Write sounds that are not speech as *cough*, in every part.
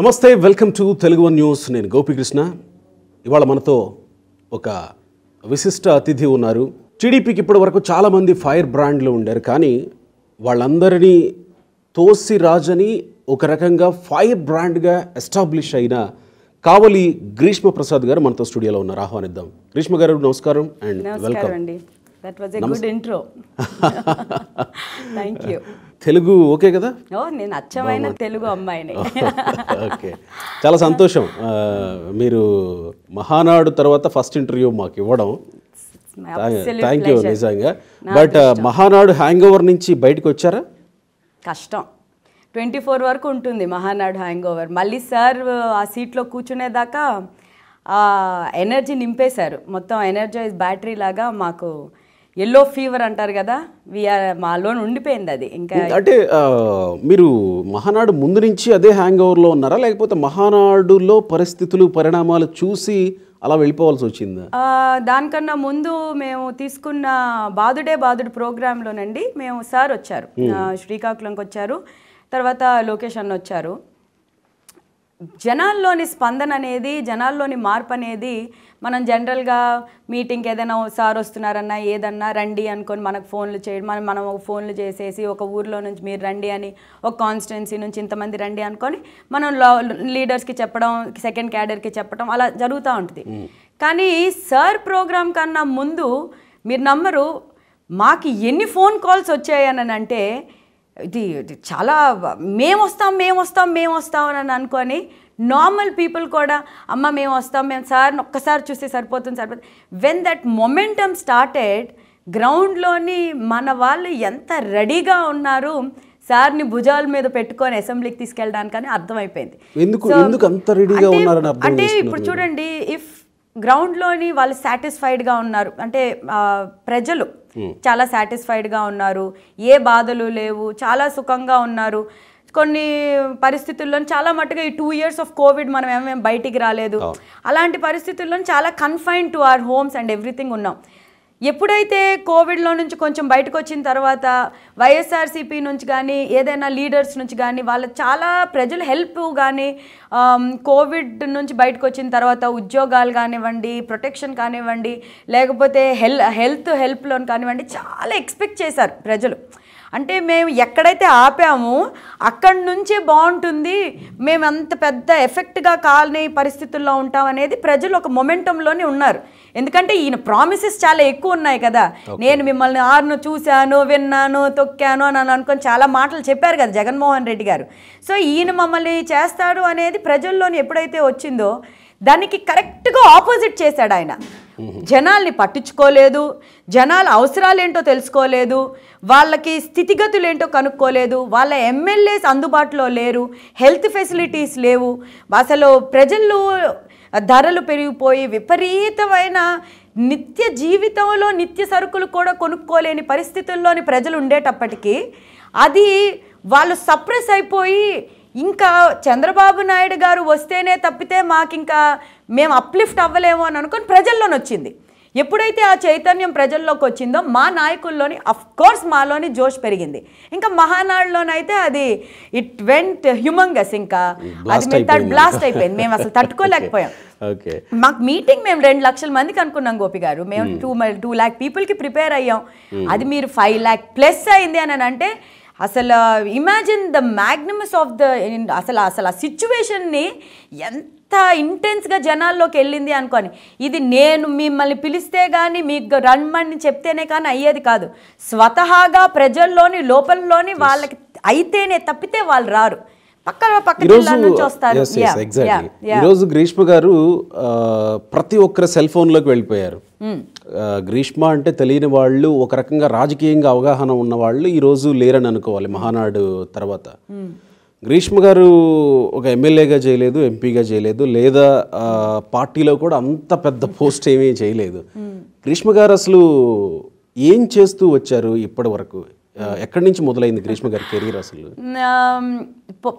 నమస్తే welcome to Telugu one news నేను గోపికృష్ణ ఇవాళ మనతో ఒక విశిష్ట అతిథి ఉన్నారు టీడీపీకి ఇప్పటి వరకు చాలామంది ఫైర్ బ్రాండ్లు ఉండారు కానీ వాళ్ళందరినీ తోసి రాజని ఒక రకంగా ఫైర్ బ్రాండ్గా ఎస్టాబ్లిష్ అయిన కావలి గ్రీష్మ ప్రసాద్ గారు మనతో స్టూడియోలో ఉన్నారు ఆహ్వానిద్దాం గ్రీష్మ గారు నమస్కారం and welcome that was a good intro thank you Telugu okay కదా ఓ నేను అచ్చమైన తెలుగు అమ్మాయిని ఓకే చాలా సంతోషం మీరు మహానాడు తర్వాత ఫస్ట్ ఇంటర్వ్యూ మాకు ఇవ్వడం థ్యాంక్ యూ నిజంగా but uh, Mahanadu hangover నుంచి బయటకు వచ్చారా కష్టం ట్వంటీ ఫోర్ వరకు ఉంటుంది మహానాడు హ్యాంగ్ ఓవర్ మళ్ళీ సార్ ఆ సీట్లో కూర్చునేదాకా ఎనర్జీ నింపేశారు మొత్తం ఎనర్జైజ్ బ్యాటరీ లాగా మాకు ఎల్లో ఫీవర్ అంటారు కదా వీఆర్ మాలో ఉండిపోయింది అది ఇంకా అంటే మీరు మహానాడు ముందు నుంచి అదే హ్యాంగ్ ఓవర్లో ఉన్నారా లేకపోతే మహానాడులో పరిస్థితులు పరిణామాలు చూసి అలా వెళ్ళిపోవాల్సి వచ్చింది దానికన్నా ముందు మేము తీసుకున్న బాదుడే బాదుడు ప్రోగ్రాంలోనండి మేము సార్ వచ్చారు శ్రీకాకుళంకి వచ్చారు తర్వాత లొకేషన్ వచ్చారు జనాల్లోని స్పందన అనేది జనాల్లోని మార్పు అనేది మనం జనరల్గా మీటింగ్కి ఏదైనా సార్ వస్తున్నారన్నా ఏదన్నా రండి అనుకొని మనకు ఫోన్లు చేయడం మనం మనం ఒక ఫోన్లు చేసేసి ఒక ఊర్లో నుంచి మీరు రండి అని ఒక కాన్స్టిట్యున్సీ నుంచి ఇంతమంది రండి అనుకొని మనం లీడర్స్కి చెప్పడం సెకండ్ క్యాడర్కి చెప్పడం అలా జరుగుతూ ఉంటుంది కానీ సార్ ప్రోగ్రామ్ కన్నా ముందు మీరు నమ్మరు మాకు ఎన్ని ఫోన్ కాల్స్ వచ్చాయని అంటే ఇది చాలా మేము వస్తాం మేము వస్తాం మేము వస్తాం అని అనుకొని నార్మల్ పీపుల్ కూడా అమ్మ మేము వస్తాం మేము సార్ని ఒక్కసారి చూస్తే సరిపోతుంది సరిపోతుంది వెన్ దట్ మొమెంటమ్ స్టార్టెడ్ గ్రౌండ్లోని మన వాళ్ళు ఎంత రెడీగా ఉన్నారు సార్ని భుజాల మీద పెట్టుకొని అసెంబ్లీకి తీసుకెళ్ళడానికి అని అర్థమైపోయింది అంటే ఇప్పుడు చూడండి ఇఫ్ గ్రౌండ్లోని వాళ్ళు సాటిస్ఫైడ్గా ఉన్నారు అంటే ప్రజలు చాలా సాటిస్ఫైడ్గా ఉన్నారు ఏ బాధలు లేవు చాలా సుఖంగా ఉన్నారు కొన్ని పరిస్థితుల్లో చాలా మట్టుగా ఈ టూ ఇయర్స్ ఆఫ్ కోవిడ్ మనం ఏమేమి బయటికి రాలేదు అలాంటి పరిస్థితుల్లో చాలా confine to our homes and everything ఉన్నాం ఎప్పుడైతే కోవిడ్లో నుంచి కొంచెం బయటకు వచ్చిన తర్వాత వైఎస్ఆర్సీపీ నుంచి కానీ ఏదైనా లీడర్స్ నుంచి కానీ వాళ్ళ చాలా ప్రజల హెల్ప్ కానీ కోవిడ్ నుంచి బయటకు వచ్చిన తర్వాత ఉద్యోగాలు కానివ్వండి ప్రొటెక్షన్ కానివ్వండి లేకపోతే హెల్ హెల్త్ హెల్ప్ లోన్ కానివ్వండి చాలా ఎక్స్పెక్ట్ చేశారు ప్రజలు అంటే మేము ఎక్కడైతే ఆపామో అక్కడి నుంచే బాగుంటుంది మేము అంత పెద్ద ఎఫెక్ట్గా కాలని పరిస్థితుల్లో ఉంటాం అనేది ప్రజలు ఒక మొమెంటంలోనే ఉన్నారు ఎందుకంటే ఈయన ప్రామిసెస్ చాలా ఎక్కువ ఉన్నాయి కదా నేను మిమ్మల్ని ఆరును చూశాను విన్నాను తొక్కాను అని అనుకొని చాలా మాటలు చెప్పారు కదా జగన్మోహన్ రెడ్డి గారు సో ఈయన మమ్మల్ని చేస్తాడు అనేది ప్రజల్లోని ఎప్పుడైతే వచ్చిందో దానికి కరెక్ట్గా ఆపోజిట్ చేశాడు ఆయన జనాల్ని పట్టించుకోలేదు జనాల అవసరాలు ఏంటో తెలుసుకోలేదు వాళ్ళకి స్థితిగతులు ఏంటో కనుక్కోలేదు వాళ్ళ ఎమ్మెల్యేస్ అందుబాటులో లేరు హెల్త్ ఫెసిలిటీస్ లేవు అసలు ప్రజల్లో ధరలు పెరిగిపోయి విపరీతమైన నిత్య జీవితంలో నిత్య సరుకులు కూడా కొనుక్కోలేని పరిస్థితుల్లోని ప్రజలు ఉండేటప్పటికీ అది వాళ్ళు సప్రెస్ అయిపోయి ఇంకా చంద్రబాబు నాయుడు గారు వస్తేనే తప్పితే మాకింకా మేము అప్లిఫ్ట్ అవ్వలేము అని అనుకొని ప్రజల్లోనొచ్చింది ఎప్పుడైతే ఆ చైతన్యం ప్రజల్లోకి వచ్చిందో మా నాయకుల్లోని కోర్స్ మాలోని జోష్ పెరిగింది ఇంకా మహానాడులోనైతే అది ఇట్ వెంట్ హ్యూమంగస్ ఇంకా అది థర్డ్ బ్లాస్ట్ అయిపోయింది మేము అసలు తట్టుకోలేకపోయాం *laughs* మాకు మీటింగ్ మేము రెండు లక్షల మందికి అనుకున్నాం గోపి గారు మేము టూ టూ ల్యాక్ పీపుల్కి ప్రిపేర్ అయ్యాం hmm. అది మీరు ఫైవ్ ల్యాక్ ప్లస్ అయింది అని అంటే అసలు imagine the magnitude of the అసలు అసలు ఆ సిచ్యువేషన్ని ఎంత ఇంటెన్స్గా జనాల్లోకి వెళ్ళింది అనుకోని ఇది నేను మిమ్మల్ని పిలిస్తే కానీ మీకు రమ్మని చెప్తేనే కానీ అయ్యేది కాదు స్వతహాగా ప్రజల్లోని లోపలలోని వాళ్ళకి అయితేనే తప్పితే వాళ్ళు రారు పక్కన ఈరోజు గ్రీష్మ గారు ప్రతి ఒక్కరు సెల్ ఫోన్లోకి వెళ్ళిపోయారు hmm. గ్రీష్మ అంటే తెలియని వాళ్ళు ఒక రకంగా రాజకీయంగా అవగాహన ఉన్న వాళ్ళు ఈరోజు లేరని అనుకోవాలి మహానాడు తర్వాత hmm. గ్రీష్మ గారు ఒక ఎమ్మెల్యేగా చేయలేదు ఎంపీగా చేయలేదు లేదా పార్టీలో కూడా అంత పెద్ద పోస్ట్ ఏమీ చేయలేదు గ్రీష్మ గారు అసలు ఏం చేస్తూ వచ్చారు ఇప్పటి వరకు ఎక్కడి నుంచి మొదలైంది గ్రీష్మ గారి కెరీర్ అసలు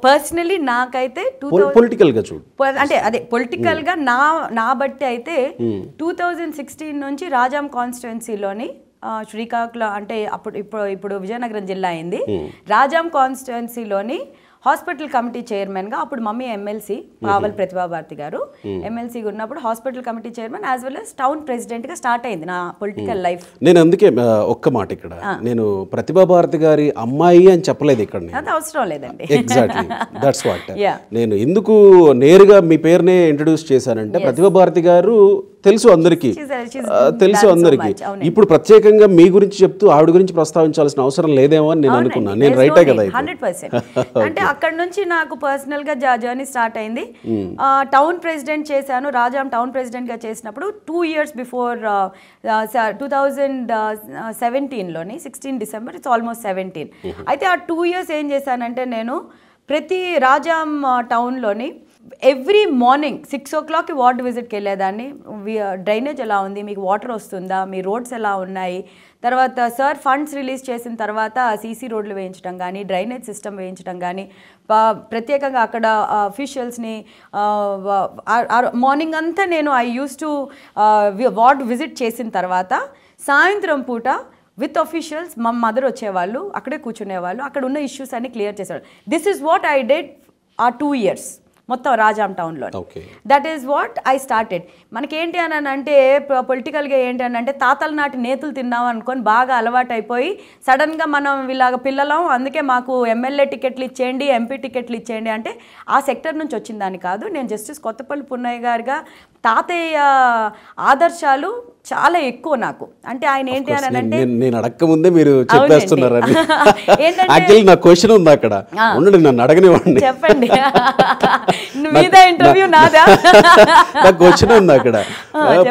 పర్సనలీ నాకైతే పొలిటికల్ గా చూడు అంటే అదే పొలిటికల్ గా నా నా బట్టి అయితే టూ థౌజండ్ సిక్స్టీన్ నుంచి రాజాం కాన్స్టిట్యున్సీలోని శ్రీకాకుళం అంటే అప్పుడు ఇప్పుడు ఇప్పుడు విజయనగరం జిల్లా అయింది రాజాం కాన్స్టిట్యున్సీలోని హాస్పిటల్ కమిటీ చైర్మన్ గా అప్పుడు మమ్మీ ఎమ్మెల్సీ పావల్ భారతి గారు ఎమ్మెల్సీగా ఉన్నప్పుడు hospital committee chairman as well as town president గా స్టార్ట్ అయింది నా పొలిటికల్ లైఫ్ నేను అందుకే ఒక్క మాట ఇక్కడ నేను ప్రతిభా భారతి గారి అమ్మాయి అని చెప్పలేదు ఇక్కడ అది అవసరం లేదండి ఎగ్జాక్ట్లీ దట్స్ వాట్ నేను ఎందుకు నేరుగా మీ పేరునే ఇంట్రడ్యూస్ చేశానంటే భారతి గారు తెలుసు అందరికీ తెలుసు అందరికీ ఇప్పుడు ప్రత్యేకంగా మీ గురించి చెప్తూ ఆవిడ గురించి ప్రస్తావించాల్సిన అవసరం లేదేమో అని నేను అనుకున్నాను నేను రైటే కదా *laughs* అంటే అక్కడ నుంచి నాకు పర్సనల్ గా జర్నీ స్టార్ట్ అయింది టౌన్ hmm. ప్రెసిడెంట్ చేశాను రాజాం టౌన్ ప్రెసిడెంట్ గా చేసినప్పుడు two years before two thousand సెవెంటీన్లోని sixteen December it's almost seventeen అయితే ఆ టూ ఇయర్స్ ఏం చేశానంటే నేను ప్రతి రాజాం టౌన్లోని ఎవ్రీ మార్నింగ్ సిక్స్ ఓ క్లాక్కి వార్డ్ విజిట్కి వెళ్ళేదాన్ని డ్రైనేజ్ ఎలా ఉంది మీకు వాటర్ వస్తుందా మీ రోడ్స్ ఎలా ఉన్నాయి తర్వాత సార్ ఫండ్స్ రిలీజ్ చేసిన తర్వాత సీసీ రోడ్లు వేయించడం కానీ డ్రైనేజ్ సిస్టమ్ వేయించడం కానీ ప్రత్యేకంగా అక్కడ అఫీషియల్స్ని మార్నింగ్ అంతా నేను I use to ward visit చేసిన తర్వాత సాయంత్రం పూట విత్ అఫీషియల్స్ మా మదర్ వచ్చేవాళ్ళు అక్కడే కూర్చునేవాళ్ళు అక్కడ ఉన్న ఇష్యూస్ అన్ని క్లియర్ చేసేవాళ్ళు this is what I did ఆ టూ ఇయర్స్ మొత్తం రాజాం టౌన్లో that is what I started మనకేంటి అని అంటే పొలిటికల్గా ఏంటి అని అంటే తాతల నాటి నేతలు తిన్నాం అనుకొని బాగా అలవాటైపోయి సడన్గా మనం ఇలాగ పిల్లలం అందుకే మాకు ఎమ్మెల్యే టికెట్లు ఇచ్చేయండి ఎంపీ టికెట్లు ఇచ్చేయండి అంటే ఆ సెక్టర్ నుంచి వచ్చిందని కాదు నేను జస్టిస్ కొత్తపల్లి పున్నయ్య గారుగా తాతయ్య ఆదర్శాలు చాలా ఎక్కువ నాకు అంటే ఆయన ఏంటి అని అంటే నేను అడక్క ముందే మీరు చెప్పేస్తున్నారని యాక్చువల్లీ *laughs* నా క్వశ్చన్ ఉంది అక్కడ ఉండండి నన్ను అడగనివ్వండి చెప్పండి ఇంటర్వ్యూ *laughs* నాదా *laughs* నా క్వశ్చన్ ఉంది అక్కడ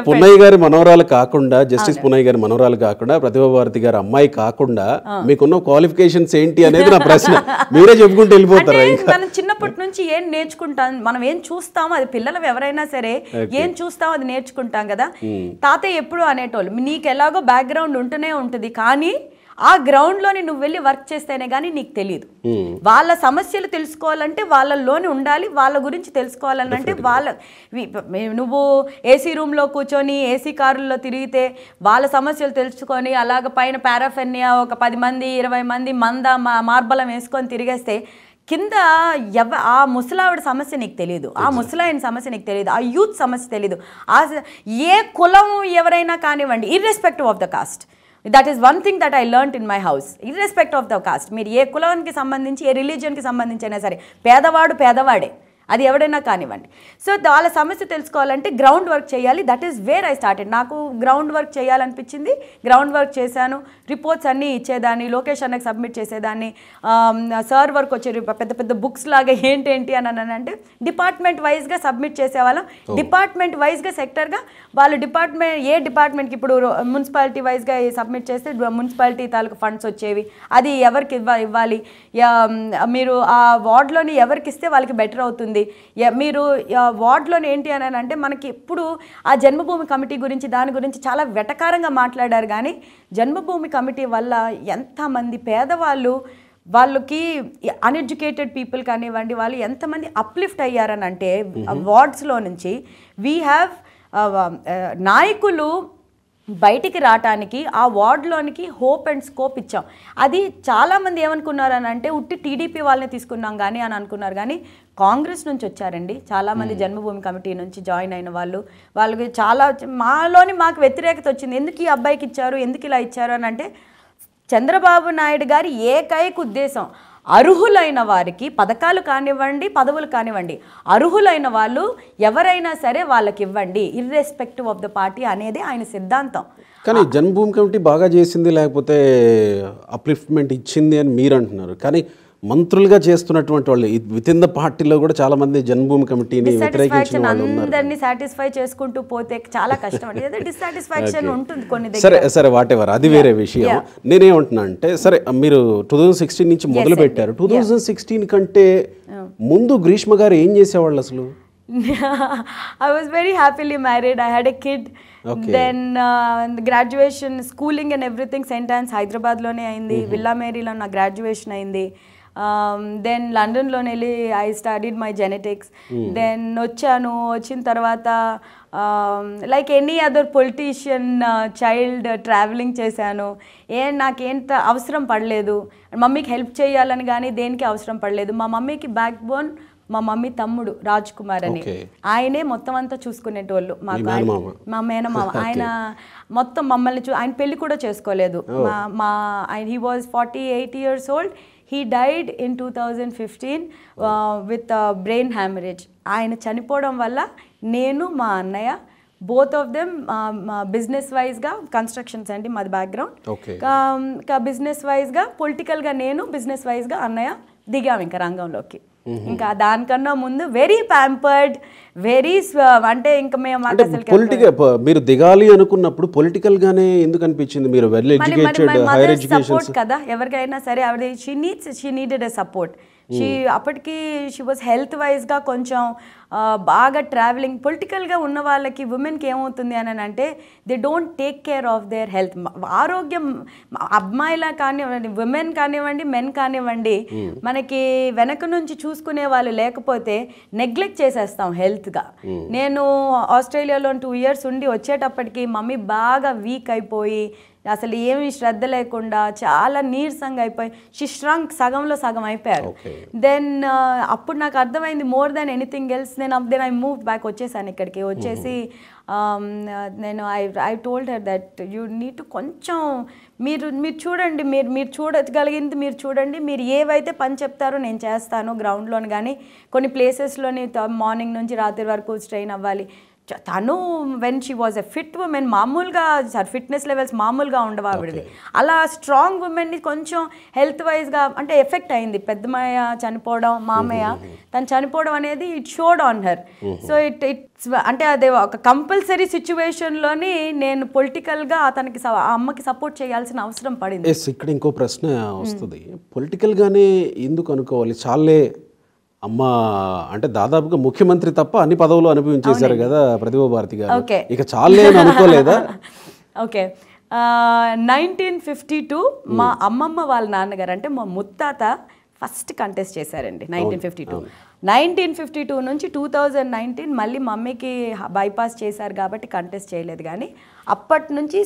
పున్నయ్య గారి మనవరాలు కాకుండా జస్టిస్ పున్నయ్య గారి మనవరాలు కాకుండా ప్రతిభా భారతి గారి అమ్మాయి కాకుండా మీకున్న క్వాలిఫికేషన్స్ ఏంటి అనేది నా ప్రశ్న మీరే చెప్పుకుంటూ వెళ్ళిపోతారు చిన్నప్పటి నుంచి ఏం నేర్చుకుంటాం మనం ఏం చూస్తామో అది పిల్లలు ఎవరైనా సరే ఏం చూస్తాం అది నేర్చుకుంటాం కదా తాతయ్య ఎప్పుడు అనేటోళ్ళు నీకు ఎలాగో బ్యాక్గ్రౌండ్ ఉంటూనే ఉంటుంది కానీ ఆ గ్రౌండ్ లోని నువ్వు వెళ్ళి వర్క్ చేస్తేనే కానీ నీకు తెలియదు వాళ్ళ సమస్యలు తెలుసుకోవాలంటే వాళ్ళలోనే ఉండాలి వాళ్ళ గురించి తెలుసుకోవాలంటే వాళ్ళ నువ్వు ఏసీ రూమ్లో కూర్చొని ఏసీ కారుల్లో తిరిగితే వాళ్ళ సమస్యలు తెలుసుకొని అలాగ పైన పారాఫెన్యా ఒక పది మంది ఇరవై మంది మంద మార్బలం వేసుకొని తిరిగేస్తే కింద ఎవ ఆ ముసలావిడ సమస్య నీకు తెలియదు ఆ ముసలాయన సమస్య నీకు తెలియదు ఆ యూత్ సమస్య తెలియదు ఆ ఏ కులం ఎవరైనా కానివ్వండి irrespective of the caste that is one thing that I learnt in my house irrespective of the caste మీరు ఏ కులానికి సంబంధించి ఏ రిలీజియన్కి సంబంధించి అయినా సరే పేదవాడు పేదవాడే అది ఎవడైనా కానివ్వండి సో వాళ్ళ సమస్య తెలుసుకోవాలంటే గ్రౌండ్ వర్క్ చేయాలి that is where I started నాకు గ్రౌండ్ వర్క్ చేయాలనిపించింది గ్రౌండ్ వర్క్ చేశాను రిపోర్ట్స్ అన్నీ ఇచ్చేదాన్ని లొకేషన్ అన్నకు సబ్మిట్ చేసేదాన్ని సార్ వర్క్ వచ్చే పెద్ద పెద్ద బుక్స్ లాగా ఏంటేంటి అని అని అంటే డిపార్ట్మెంట్ వైజ్గా సబ్మిట్ చేసేవాళ్ళం డిపార్ట్మెంట్ వైజ్గా సెక్టర్గా వాళ్ళు డిపార్ట్మెంట్ ఏ డిపార్ట్మెంట్కి ఇప్పుడు మున్సిపాలిటీ వైజ్గా సబ్మిట్ చేస్తే మున్సిపాలిటీ తాలూకు ఫండ్స్ వచ్చేవి అది ఎవరికి ఇవ్వాలి మీరు ఆ వార్డులోని ఎవరికి ఇస్తే వాళ్ళకి బెటర్ అవుతుంది మీరు వార్డులోని ఏంటి అని అంటే మనకి ఇప్పుడు ఆ జన్మభూమి కమిటీ గురించి దాని గురించి చాలా వెటకారంగా మాట్లాడారు కానీ జన్మభూమి కమిటీ వల్ల ఎంతమంది పేదవాళ్ళు వాళ్ళకి అన్ఎడ్యుకేటెడ్ పీపుల్ కానివ్వండి వాళ్ళు ఎంతమంది అప్లిఫ్ట్ అయ్యారని అంటే వార్డ్స్లో నుంచి వీ హ్యావ్ నాయకులు బయటికి రావటానికి ఆ వార్డులోనికి హోప్ అండ్ స్కోప్ ఇచ్చాం అది చాలామంది ఏమనుకున్నారు అని అంటే ఉట్టి టీడీపీ వాళ్ళని తీసుకున్నాం కానీ అని అనుకున్నారు కానీ కాంగ్రెస్ నుంచి వచ్చారండి చాలామంది జన్మభూమి కమిటీ నుంచి జాయిన్ అయిన వాళ్ళు వాళ్ళకి చాలా మాలోని మాకు వ్యతిరేకత వచ్చింది ఎందుకు ఈ అబ్బాయికి ఇచ్చారు ఎందుకు ఇలా ఇచ్చారు అని అంటే చంద్రబాబు నాయుడు గారి ఏకైక ఉద్దేశం అర్హులైన వారికి పథకాలు కానివ్వండి పదవులు కానివ్వండి అర్హులైన వాళ్ళు ఎవరైనా సరే వాళ్ళకి ఇవ్వండి ఇర్రెస్పెక్టివ్ ఆఫ్ ద పార్టీ అనేది ఆయన సిద్ధాంతం కానీ జన్మభూమి కమిటీ బాగా చేసింది లేకపోతే అప్లిఫ్ట్మెంట్ ఇచ్చింది అని మీరు అంటున్నారు కానీ మంత్రులుగా చేస్తున్నటువంటి వాళ్ళు విత్ ఇన్ ద పార్టీలో కూడా చాలా మంది జన్మభూమి కమిటీని వ్యతిరేకించిన వాళ్ళు అందరినీ సాటిస్ఫై చేసుకుంటూ పోతే చాలా కష్టం అండి డిస్సాటిస్ఫాక్షన్ ఉంటుంది కొన్ని సరే సరే వాటెవర్ అది వేరే విషయం నేనేమంటున్నా అంటే సరే మీరు టూ థౌజండ్ సిక్స్టీన్ నుంచి మొదలు పెట్టారు టూ థౌజండ్ సిక్స్టీన్ కంటే ముందు గ్రీష్మ గారు ఏం చేసేవాళ్ళు అసలు I was very happily married I had a kid then graduation schooling and everything sentence హైదరాబాద్లోనే అయింది విల్లా mm-hmm. మేరీలో నా గ్రాడ్యుయేషన్ అయింది దెన్ um, లండన్లో వెళ్ళి I studied my genetics then వచ్చాను వచ్చిన తర్వాత like any other politician child travelling చేశాను ఏం నాకేంత అవసరం పడలేదు మమ్మీకి హెల్ప్ చేయాలని కానీ దేనికి అవసరం పడలేదు మా మమ్మీకి బ్యాక్ బోన్ మా మమ్మీ తమ్ముడు రాజ్ కుమార్ అని ఆయనే మొత్తం అంతా చూసుకునేటోళ్ళు మాకు మా మేనమామ *laughs* ఆయన మొత్తం మమ్మల్ని చూ ఆయన పెళ్లి కూడా చేసుకోలేదు మా ఆయన he was forty eight years old he died in two thousand fifteen with brain haemorrhage ఆయన చనిపోవడం వల్ల నేను మా అన్నయ్య బోత్ ఆఫ్ దెమ్ బిజినెస్ వైజ్గా కన్స్ట్రక్షన్స్ అండి మాది బ్యాక్గ్రౌండ్ బిజినెస్ వైజ్గా పొలిటికల్గా నేను బిజినెస్ వైజ్గా అన్నయ్య దిగాము ఇంకా రంగంలోకి ఇంకా దానికన్నా ముందు వెరీ ప్యాంపర్డ్ వెరీ అంటే ఇంకా మేము పొలిటికల్ మీరు దిగాలి అనుకున్నప్పుడు పొలిటికల్ గానే ఎందుకు అనిపించింది మీరు వెల్ ఎడ్యుకేటెడ్ హైయర్ ఎడ్యుకేషన్ కదా ఎవరికైనా సరే ఆవిడ she needs she needed a support she hmm. అప్పటికి షీ వాజ్ హెల్త్ వైజ్గా కొంచెం బాగా ట్రావెలింగ్ పొలిటికల్గా ఉన్న వాళ్ళకి ఉమెన్కి ఏమవుతుంది అని అంటే they don't take care of their health ఆరోగ్యం అమ్మాయిలా కానివ్వండి ఉమెన్ కానివ్వండి మెన్ కానివ్వండి hmm. మనకి వెనక నుంచి చూసుకునే వాళ్ళు లేకపోతే నెగ్లెక్ట్ చేసేస్తాం హెల్త్గా hmm. నేను ఆస్ట్రేలియాలో టూ ఇయర్స్ ఉండి వచ్చేటప్పటికి మమ్మీ బాగా వీక్ అయిపోయి అసలు ఏమి శ్రద్ధ లేకుండా చాలా నీరసంగా అయిపోయి శిశ్రాంక్ సగంలో సగం అయిపోయారు దెన్ అప్పుడు నాకు అర్థమైంది మోర్ దెన్ ఎనీథింగ్ ఎల్స్ నేను దెన్ ఐ మూవ్ బ్యాక్ వచ్చేసాను ఇక్కడికి వచ్చేసి um, నేను I I told her that you need to కొంచెం మీరు మీరు చూడండి మీరు మీరు చూడగలిగింది మీరు చూడండి మీరు ఏవైతే పని చెప్తారో నేను చేస్తాను గ్రౌండ్లోని కానీ కొన్ని ప్లేసెస్లోని మార్నింగ్ నుంచి రాత్రి వరకు స్ట్రెయిన్ అవ్వాలి తను when she was a fit women మామూలుగా సార్ ఫిట్నెస్ లెవెల్స్ మామూలుగా ఉండవు ఆవిడది అలా స్ట్రాంగ్ ఉమెన్ని కొంచెం హెల్త్ వైజ్గా అంటే ఎఫెక్ట్ అయింది పెద్దమయ్య చనిపోవడం మామయ్య తను చనిపోవడం అనేది it showed on her so it it's అంటే అది ఒక కంపల్సరీ సిచ్యువేషన్లోని నేను పొలిటికల్గా అతనికి అమ్మకి సపోర్ట్ చేయాల్సిన అవసరం పడింది ఇక్కడ ఇంకో ప్రశ్న వస్తుంది పొలిటికల్గానే ఎందుకు అనుకోవాలి చాలే అమ్మ అంటే దాదాపుగా ముఖ్యమంత్రి తప్ప అన్ని పదవులు అనుభవించేశారు కదా ప్రతిభా భారతి గారు ఇక చాలే అనుకోలేదా *laughs* ఓకే నైన్టీన్ ఫిఫ్టీ టూ మా అమ్మమ్మ వాళ్ళ నాన్నగారు అంటే మా ముత్తాత ఫస్ట్ కంటెస్ట్ చేశారండి nineteen fifty two nineteen fifty two నుంచి టూ థౌజండ్ నైన్టీన్ మళ్ళీ మమ్మీకి బైపాస్ చేశారు కాబట్టి కంటెస్ట్ చేయలేదు కానీ అప్పటి నుంచి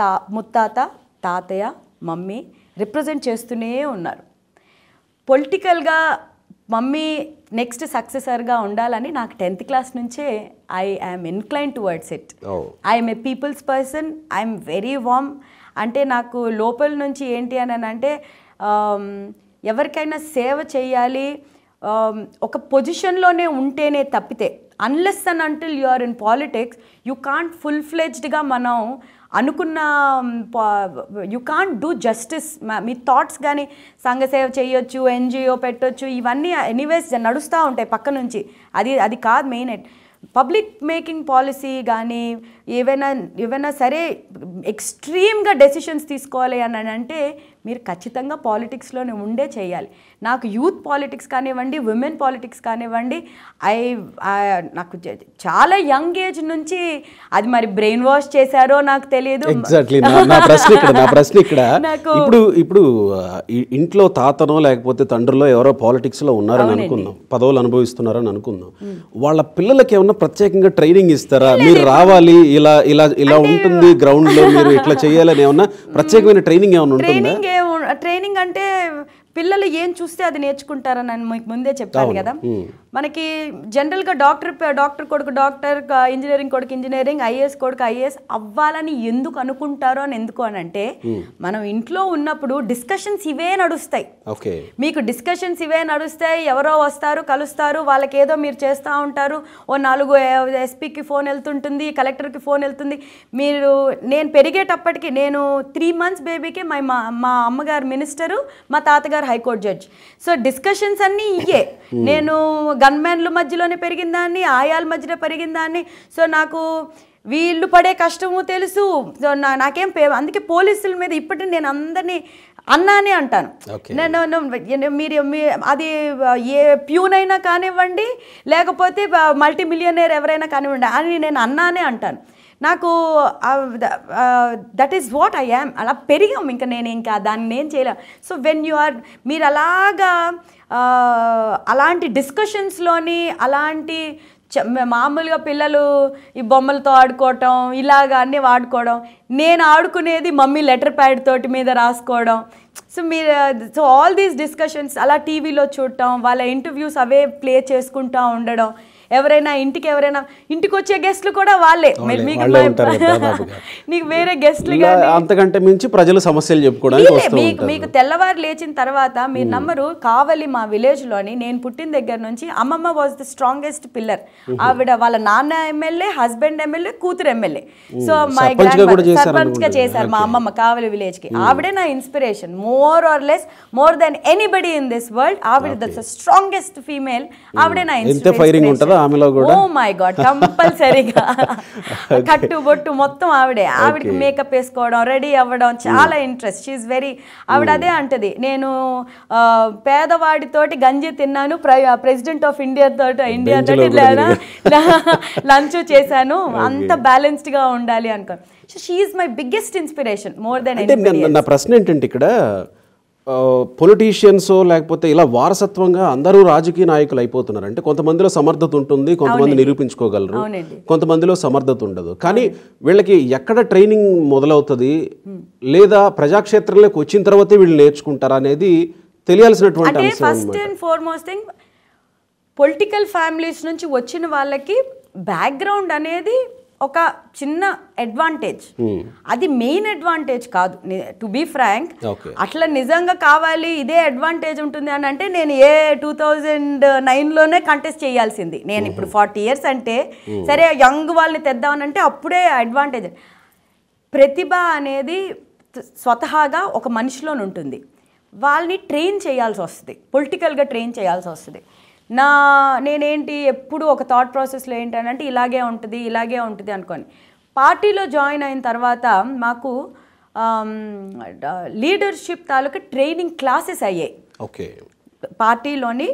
తా ముత్తాత తాతయ్య మమ్మీ రిప్రజెంట్ చేస్తూనే ఉన్నారు పొలిటికల్గా మమ్మీ నెక్స్ట్ సక్సెసర్గా ఉండాలని నాకు టెన్త్ క్లాస్ నుంచే I I'm incline towards it I'm a people's person I'm very warm అంటే నాకు లోపల నుంచి ఏంటి అని అంటే ఎవరికైనా సేవ చేయాలి ఒక పొజిషన్లోనే ఉంటేనే తప్పితే unless and until or in politics you can't full ఫ్లెజ్డ్గా మనం అనుకున్న యు కాంట్ డూ జస్టిస్ మీ థాట్స్ కానీ సంఘసేవ చేయొచ్చు ఎన్జిఓ పెట్టొచ్చు ఇవన్నీ ఎనీవేస్ నడుస్తూ ఉంటాయి పక్క నుంచి అది అది కాదు మెయిన్ పబ్లిక్ మేకింగ్ పాలసీ కానీ ఏవైనా ఏవైనా సరే ఎక్స్ట్రీమ్గా డెసిషన్స్ తీసుకోవాలి అని అంటే మీరు ఖచ్చితంగా పాలిటిక్స్లోనే ఉండే చేయాలి నాకు యూత్ పాలిటిక్స్ కానివ్వండి ఉమెన్ పాలిటిక్స్ కానివ్వండి ఐ నాకు చాలా యంగ్ ఏజ్ నుంచి అది మరి బ్రెయిన్ వాష్ చేశారో నాకు తెలియదు ఎగ్జాక్ట్లీ నా ప్రశ్న ఇక్కడ ఇప్పుడు ఇప్పుడు ఇంట్లో తాతనో లేకపోతే తండ్రిలో ఎవరో పాలిటిక్స్లో ఉన్నారని అనుకుందాం పదవులు అనుభవిస్తున్నారని అనుకుందాం వాళ్ళ పిల్లలకి ఏమన్నా ప్రత్యేకంగా ట్రైనింగ్ ఇస్తారా మీరు రావాలి ఇలా ఇలా ఇలా ఉంటుంది గ్రౌండ్ లో *laughs* మీరు ఇట్లా చేయాలని ఏమన్నా ప్రత్యేకమైన ట్రైనింగ్ ఏమైనా ట్రైనింగ్ ట్రైనింగ్ అంటే పిల్లలు ఏం చూస్తే అది నేర్చుకుంటారని మీకు ముందే చెప్పాను కదా మనకి జనరల్గా డాక్టర్ డాక్టర్ కొడుకు డాక్టర్ ఇంజనీరింగ్ కొడుకు ఇంజనీరింగ్ ఐఏఎస్ కొడుకు ఐఏఎస్ అవ్వాలని ఎందుకు అనుకుంటారు అని ఎందుకు అని అంటే hmm. మనం ఇంట్లో ఉన్నప్పుడు డిస్కషన్స్ ఇవే నడుస్తాయి మీకు డిస్కషన్స్ ఇవే నడుస్తాయి ఎవరో వస్తారు కలుస్తారు వాళ్ళకి ఏదో మీరు చేస్తూ ఉంటారు ఓ నాలుగు ఎస్పీకి ఫోన్ వెళ్తుంటుంది కలెక్టర్కి ఫోన్ వెళ్తుంది మీరు నేను పెరిగేటప్పటికి నేను త్రీ మంత్స్ బేబీకి మా మా అమ్మగారు మినిస్టరు మా తాతగారు హైకోర్టు జడ్జ్ సో డిస్కషన్స్ అన్నీ ఇయే hmm. నేను గన్మెన్ల మధ్యలోనే పెరిగిన దాన్ని ఆయాల మధ్యన పెరిగిన దాన్ని సో నాకు వీళ్ళు పడే కష్టము తెలుసు సో నాకేం పే అందుకే పోలీసుల మీద ఇప్పటి నేను అందరినీ అన్నానే అంటాను నేను మీరు అది ఏ ప్యూన్ అయినా కానివ్వండి లేకపోతే మల్టీ మిలియనర్ ఎవరైనా కానివ్వండి అని నేను అన్నానే అంటాను నాకు that is what I am అలా పెరిగాం ఇంకా నేను ఇంకా దాన్ని నేను చేయలేము సో వెన్ యు ఆర్ మీరు అలాగా అలాంటి డిస్కషన్స్లోని అలాంటి మామూలుగా పిల్లలు ఈ బొమ్మలతో ఆడుకోవటం ఇలాగ అన్నీ వాడుకోవడం నేను ఆడుకునేది మమ్మీ లెటర్ ప్యాడ్ తోటి మీద రాసుకోవడం సో మీరు సో ఆల్ దీస్ డిస్కషన్స్ అలా టీవీలో చూడటం వాళ్ళ ఇంటర్వ్యూస్ అవే ప్లే చేసుకుంటూ ఉండడం ఎవరైనా ఇంటికి ఎవరైనా ఇంటికి వచ్చే గెస్ట్లు కూడా వాళ్ళే మీకు మీకు *laughs* వేరే గెస్ట్లు అంతకంటే మించి ప్రజలు సమస్యలు చెప్పుకోవడానికి మీకు తెల్లవారు లేచిన తర్వాత మీరు hmm. నమ్మరు కావలి మా విలేజ్ లోని నేను పుట్టిన దగ్గర నుంచి అమ్మమ్మ వాజ్ ది స్ట్రాంగెస్ట్ పిల్లర్ ఆవిడ వాళ్ళ నాన్న ఎమ్మెల్యే హస్బెండ్ ఎమ్మెల్యే కూతురు ఎమ్మెల్యే సో మా సర్పంచ్ గా చేశారు మా అమ్మమ్మ కావలి విలేజ్ కి hmm. ఆవిడే నా inspiration more or less more than anybody in this world ఆవిడ ద స్ట్రాంగెస్ట్ ఫీమేల్ ఆవిడే నా ఇన్స్పిరేషన్ కూడా ఆమెలో కూడా ఓ మై గాడ్ కంపల్సరీగా *laughs* కట్టు బొట్టు మొత్తం ఆవిడే ఆవిడకి మేకప్ వేసుకోవడం రెడీ అవ్వడం hmm. చాలా ఇంట్రెస్ట్ షీఈ్ వెరీ ఆవిడ hmm. అదే అంటది నేను పేదవాడితోటి గంజి తిన్నాను ప్రెసిడెంట్ ఆఫ్ ఇండియా తోటి ఇండియా తోటి *laughs* లంచ్ చేశాను అంత బ్యాలెన్స్డ్ గా ఉండాలి అనుకో so she my biggest inspiration more than నా ప్రశ్న ఏంటంటే ఇక్కడ పొలిటీషియన్స్ లేకపోతే ఇలా వారసత్వంగా అందరూ రాజకీయ నాయకులు అయిపోతున్నారు అంటే కొంతమందిలో సమర్థత ఉంటుంది కొంతమంది నిరూపించుకోగలరు కొంతమందిలో సమర్థత ఉండదు కానీ వీళ్ళకి ఎక్కడ ట్రైనింగ్ మొదలవుతుంది లేదా ప్రజాక్షేత్రంలోకి వచ్చిన తర్వాతే వీళ్ళు నేర్చుకుంటారా అనేది తెలియాల్సినటువంటి అంశం పొలిటికల్ ఫ్యామిలీస్ నుంచి వచ్చిన వాళ్ళకి బ్యాక్గ్రౌండ్ అనేది ఒక చిన్న అడ్వాంటేజ్ hmm. అది మెయిన్ అడ్వాంటేజ్ కాదు టు బీ ఫ్రాంక్ అట్లా నిజంగా కావాలి ఇదే అడ్వాంటేజ్ ఉంటుంది అని అంటే నేను ఏ టూ థౌజండ్ నైన్లోనే కంటెస్ట్ చేయాల్సింది నేను hmm. ఇప్పుడు ఫార్టీ ఇయర్స్ అంటే hmm. సరే యంగ్ వాళ్ళని తెద్దామనంటే అప్పుడే అడ్వాంటేజ్ ప్రతిభ అనేది స్వతహాగా ఒక మనిషిలోనే ఉంటుంది వాళ్ళని ట్రైన్ చేయాల్సి వస్తుంది పొలిటికల్గా ట్రైన్ చేయాల్సి వస్తుంది నా నేనేంటి ఎప్పుడు ఒక థాట్ ప్రాసెస్లో ఏంటనంటే ఇలాగే ఉంటుంది ఇలాగే ఉంటుంది అనుకోని పార్టీలో జాయిన్ అయిన తర్వాత మాకు లీడర్షిప్ తాలూకా ట్రైనింగ్ క్లాసెస్ అయ్యాయి ఓకే పార్టీలోని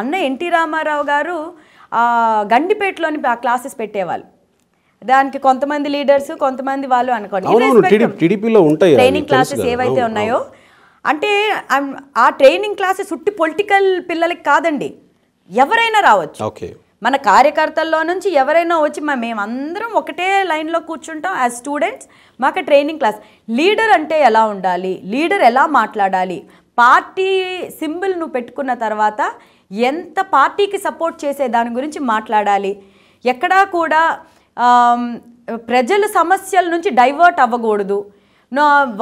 అన్న ఎన్టీ రామారావు గారు గండిపేటలోని క్లాసెస్ పెట్టేవాళ్ళు దానికి కొంతమంది లీడర్స్ కొంతమంది వాళ్ళు అనుకోండి ట్రైనింగ్ క్లాసెస్ ఏవైతే ఉన్నాయో అంటే ఆ ట్రైనింగ్ క్లాసెస్ ఉట్టి పొలిటికల్ పిల్లలకి కాదండి ఎవరైనా రావచ్చు ఓకే మన కార్యకర్తల్లో నుంచి ఎవరైనా వచ్చి మేమందరం ఒకటే లైన్లో కూర్చుంటాం యాజ్ స్టూడెంట్స్ మాకు ట్రైనింగ్ క్లాస్ లీడర్ అంటే ఎలా ఉండాలి లీడర్ ఎలా మాట్లాడాలి పార్టీ సింబుల్ నువ్వు పెట్టుకున్న తర్వాత ఎంత పార్టీకి సపోర్ట్ చేసే దాని గురించి మాట్లాడాలి ఎక్కడా కూడా ప్రజల సమస్యల నుంచి డైవర్ట్ అవ్వకూడదు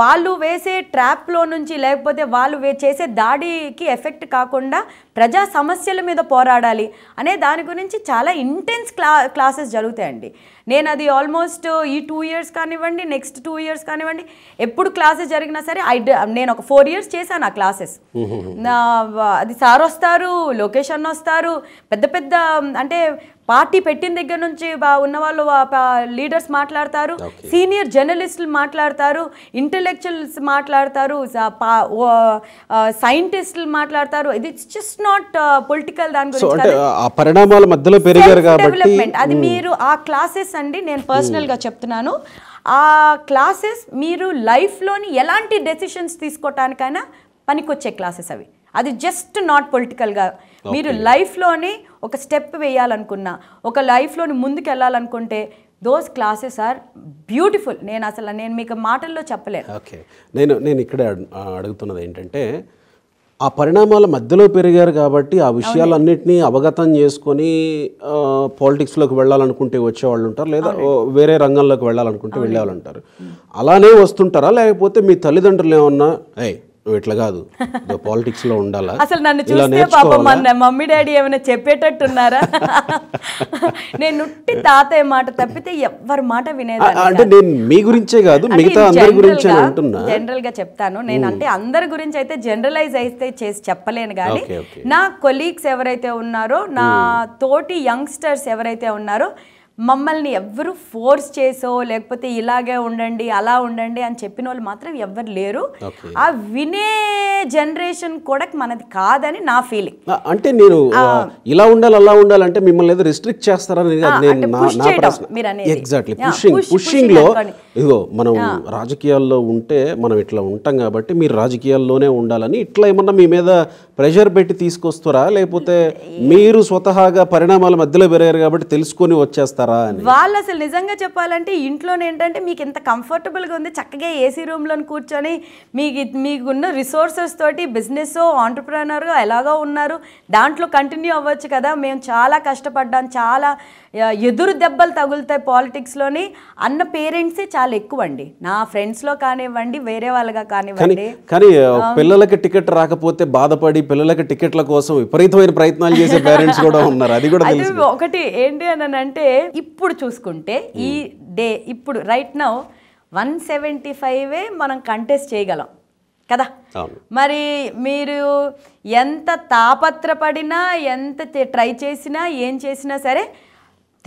వాళ్ళు వేసే ట్రాప్లో నుంచి లేకపోతే వాళ్ళు చేసే దాడికి ఎఫెక్ట్ కాకుండా ప్రజా సమస్యల మీద పోరాడాలి అనే దాని గురించి చాలా ఇంటెన్స్ క్లా క్లాసెస్ జరుగుతాయండి నేను అది ఆల్మోస్ట్ ఈ టూ ఇయర్స్ కానివ్వండి నెక్స్ట్ టూ ఇయర్స్ కానివ్వండి ఎప్పుడు క్లాసెస్ జరిగినా సరే ఐ నేను ఒక ఫోర్ ఇయర్స్ చేశాను ఆ క్లాసెస్ అది సార్ వస్తారు లొకేషన్ వస్తారు పెద్ద పెద్ద అంటే పార్టీ పెట్టిన దగ్గర నుంచి ఉన్న వాళ్ళు లీడర్స్ మాట్లాడతారు సీనియర్ జర్నలిస్టులు మాట్లాడతారు ఇంటలెక్చువల్స్ మాట్లాడతారు సైంటిస్టులు మాట్లాడతారు ఇది జస్ట్ నాట్ పొలిటికల్ దాని గురించి మధ్యలో పెరిగారు అది మీరు ఆ క్లాసెస్ అండి నేను పర్సనల్ గా చెప్తున్నాను ఆ క్లాసెస్ మీరు లైఫ్లోని ఎలాంటి డెసిషన్స్ తీసుకోవటానికైనా పనికొచ్చే క్లాసెస్ అవి అది జస్ట్ నాట్ పొలిటికల్గా మీరు లైఫ్లోని ఒక స్టెప్ వేయాలనుకున్నా ఒక లైఫ్లోని ముందుకు వెళ్ళాలనుకుంటే దోస్ క్లాసెస్ ఆర్ బ్యూటిఫుల్ నేను అసలు నేను మీకు మాటల్లో చెప్పలేను ఓకే నేను నేను ఇక్కడ అడుగుతున్నది ఏంటంటే ఆ పరిణామాల మధ్యలో పెరిగారు కాబట్టి ఆ విషయాలన్నింటినీ అవగతం చేసుకొని పాలిటిక్స్లోకి వెళ్ళాలనుకుంటే వచ్చేవాళ్ళు ఉంటారు లేదా వేరే రంగంలోకి వెళ్ళాలనుకుంటే వెళ్ళేవాళ్ళు ఉంటారు అలానే వస్తుంటారా లేకపోతే మీ తల్లిదండ్రులు ఏమన్నా ఏ ఇట్లా కాదు పాలిటిక్స్ లో ఉండాలా అసలు నన్ను చూస్తే పాపం మన మమ్మీ డాడీ ఏమైనా చెప్పేటట్టున్నారా నేను నుట్టి తాతయ్య మాట తప్పితే ఎవరి మాట వినేదాన్ని అంటే నేను మీ గురించే కాదు మిగతా అందరి గురించి అంటున్నా జనరల్ గా చెప్తాను నేను అంటే అందరి గురించి అయితే జనరలైజ్ అయితే చేసి చెప్పలేను కానీ నా కొలీగ్స్ ఎవరైతే ఉన్నారో నా తోటి యంగ్స్టర్స్ ఎవరైతే ఉన్నారో మమ్మల్ని ఎవ్వరు ఫోర్స్ చేసో లేకపోతే ఇలాగే ఉండండి అలా ఉండండి అని చెప్పిన వాళ్ళు మాత్రం ఎవ్వరు లేరు ఆ వినే జనరేషన్ కూడా మనది కాదని నా ఫీలింగ్ అంటే నేను ఇలా ఉండాలి అలా ఉండాలంటే మిమ్మల్ని ఏదో రిస్ట్రిక్ట్ చేస్తారని ఎగ్జాక్ట్లీ పుషింగ్ పుషింగ్ లో ఇదిగో మనం రాజకీయాల్లో ఉంటే మనం ఇట్లా ఉంటాం కాబట్టి మీరు రాజకీయాల్లోనే ఉండాలని ఇట్లా ఏమన్నా మీ మీద ప్రెషర్ పెట్టి తీసుకొస్తారా లేకపోతే మీరు స్వతహాగా పరిణామాల మధ్యలో పెరిగారు కాబట్టి తెలుసుకొని వచ్చేస్తారు చేస్తారా వాళ్ళు అసలు నిజంగా చెప్పాలంటే ఇంట్లో ఏంటంటే మీకు ఇంత కంఫర్టబుల్గా ఉంది చక్కగా ఏసీ రూమ్లో కూర్చొని మీకు మీకున్న రిసోర్సెస్ తోటి బిజినెస్ ఆంటర్ప్రినర్ ఎలాగో ఉన్నారు దాంట్లో కంటిన్యూ అవ్వచ్చు కదా మేము చాలా కష్టపడ్డాం చాలా ఎదురు దెబ్బలు తగులుతాయి పాలిటిక్స్లోని అన్న పేరెంట్సే చాలా ఎక్కువ అండి నా ఫ్రెండ్స్లో కానివ్వండి వేరే వాళ్ళగా కానివ్వండి కానీ um, పిల్లలకి టికెట్ రాకపోతే బాధపడి పిల్లలకి టికెట్ల కోసం విపరీతమైన ప్రయత్నాలు చేసే పేరెంట్స్ కూడా ఉన్నారు అది కూడా ఒకటి ఏంటి అని అంటే ఇప్పుడు చూసుకుంటే ఈ hmm. డే ఇప్పుడు రైట్ నౌ వన్ సెవెంటీ ఫైవే మనం కంటెస్ట్ చేయగలం కదా మరి మీరు ఎంత తాపత్రపడినా ఎంత ట్రై చేసినా ఏం చేసినా సరే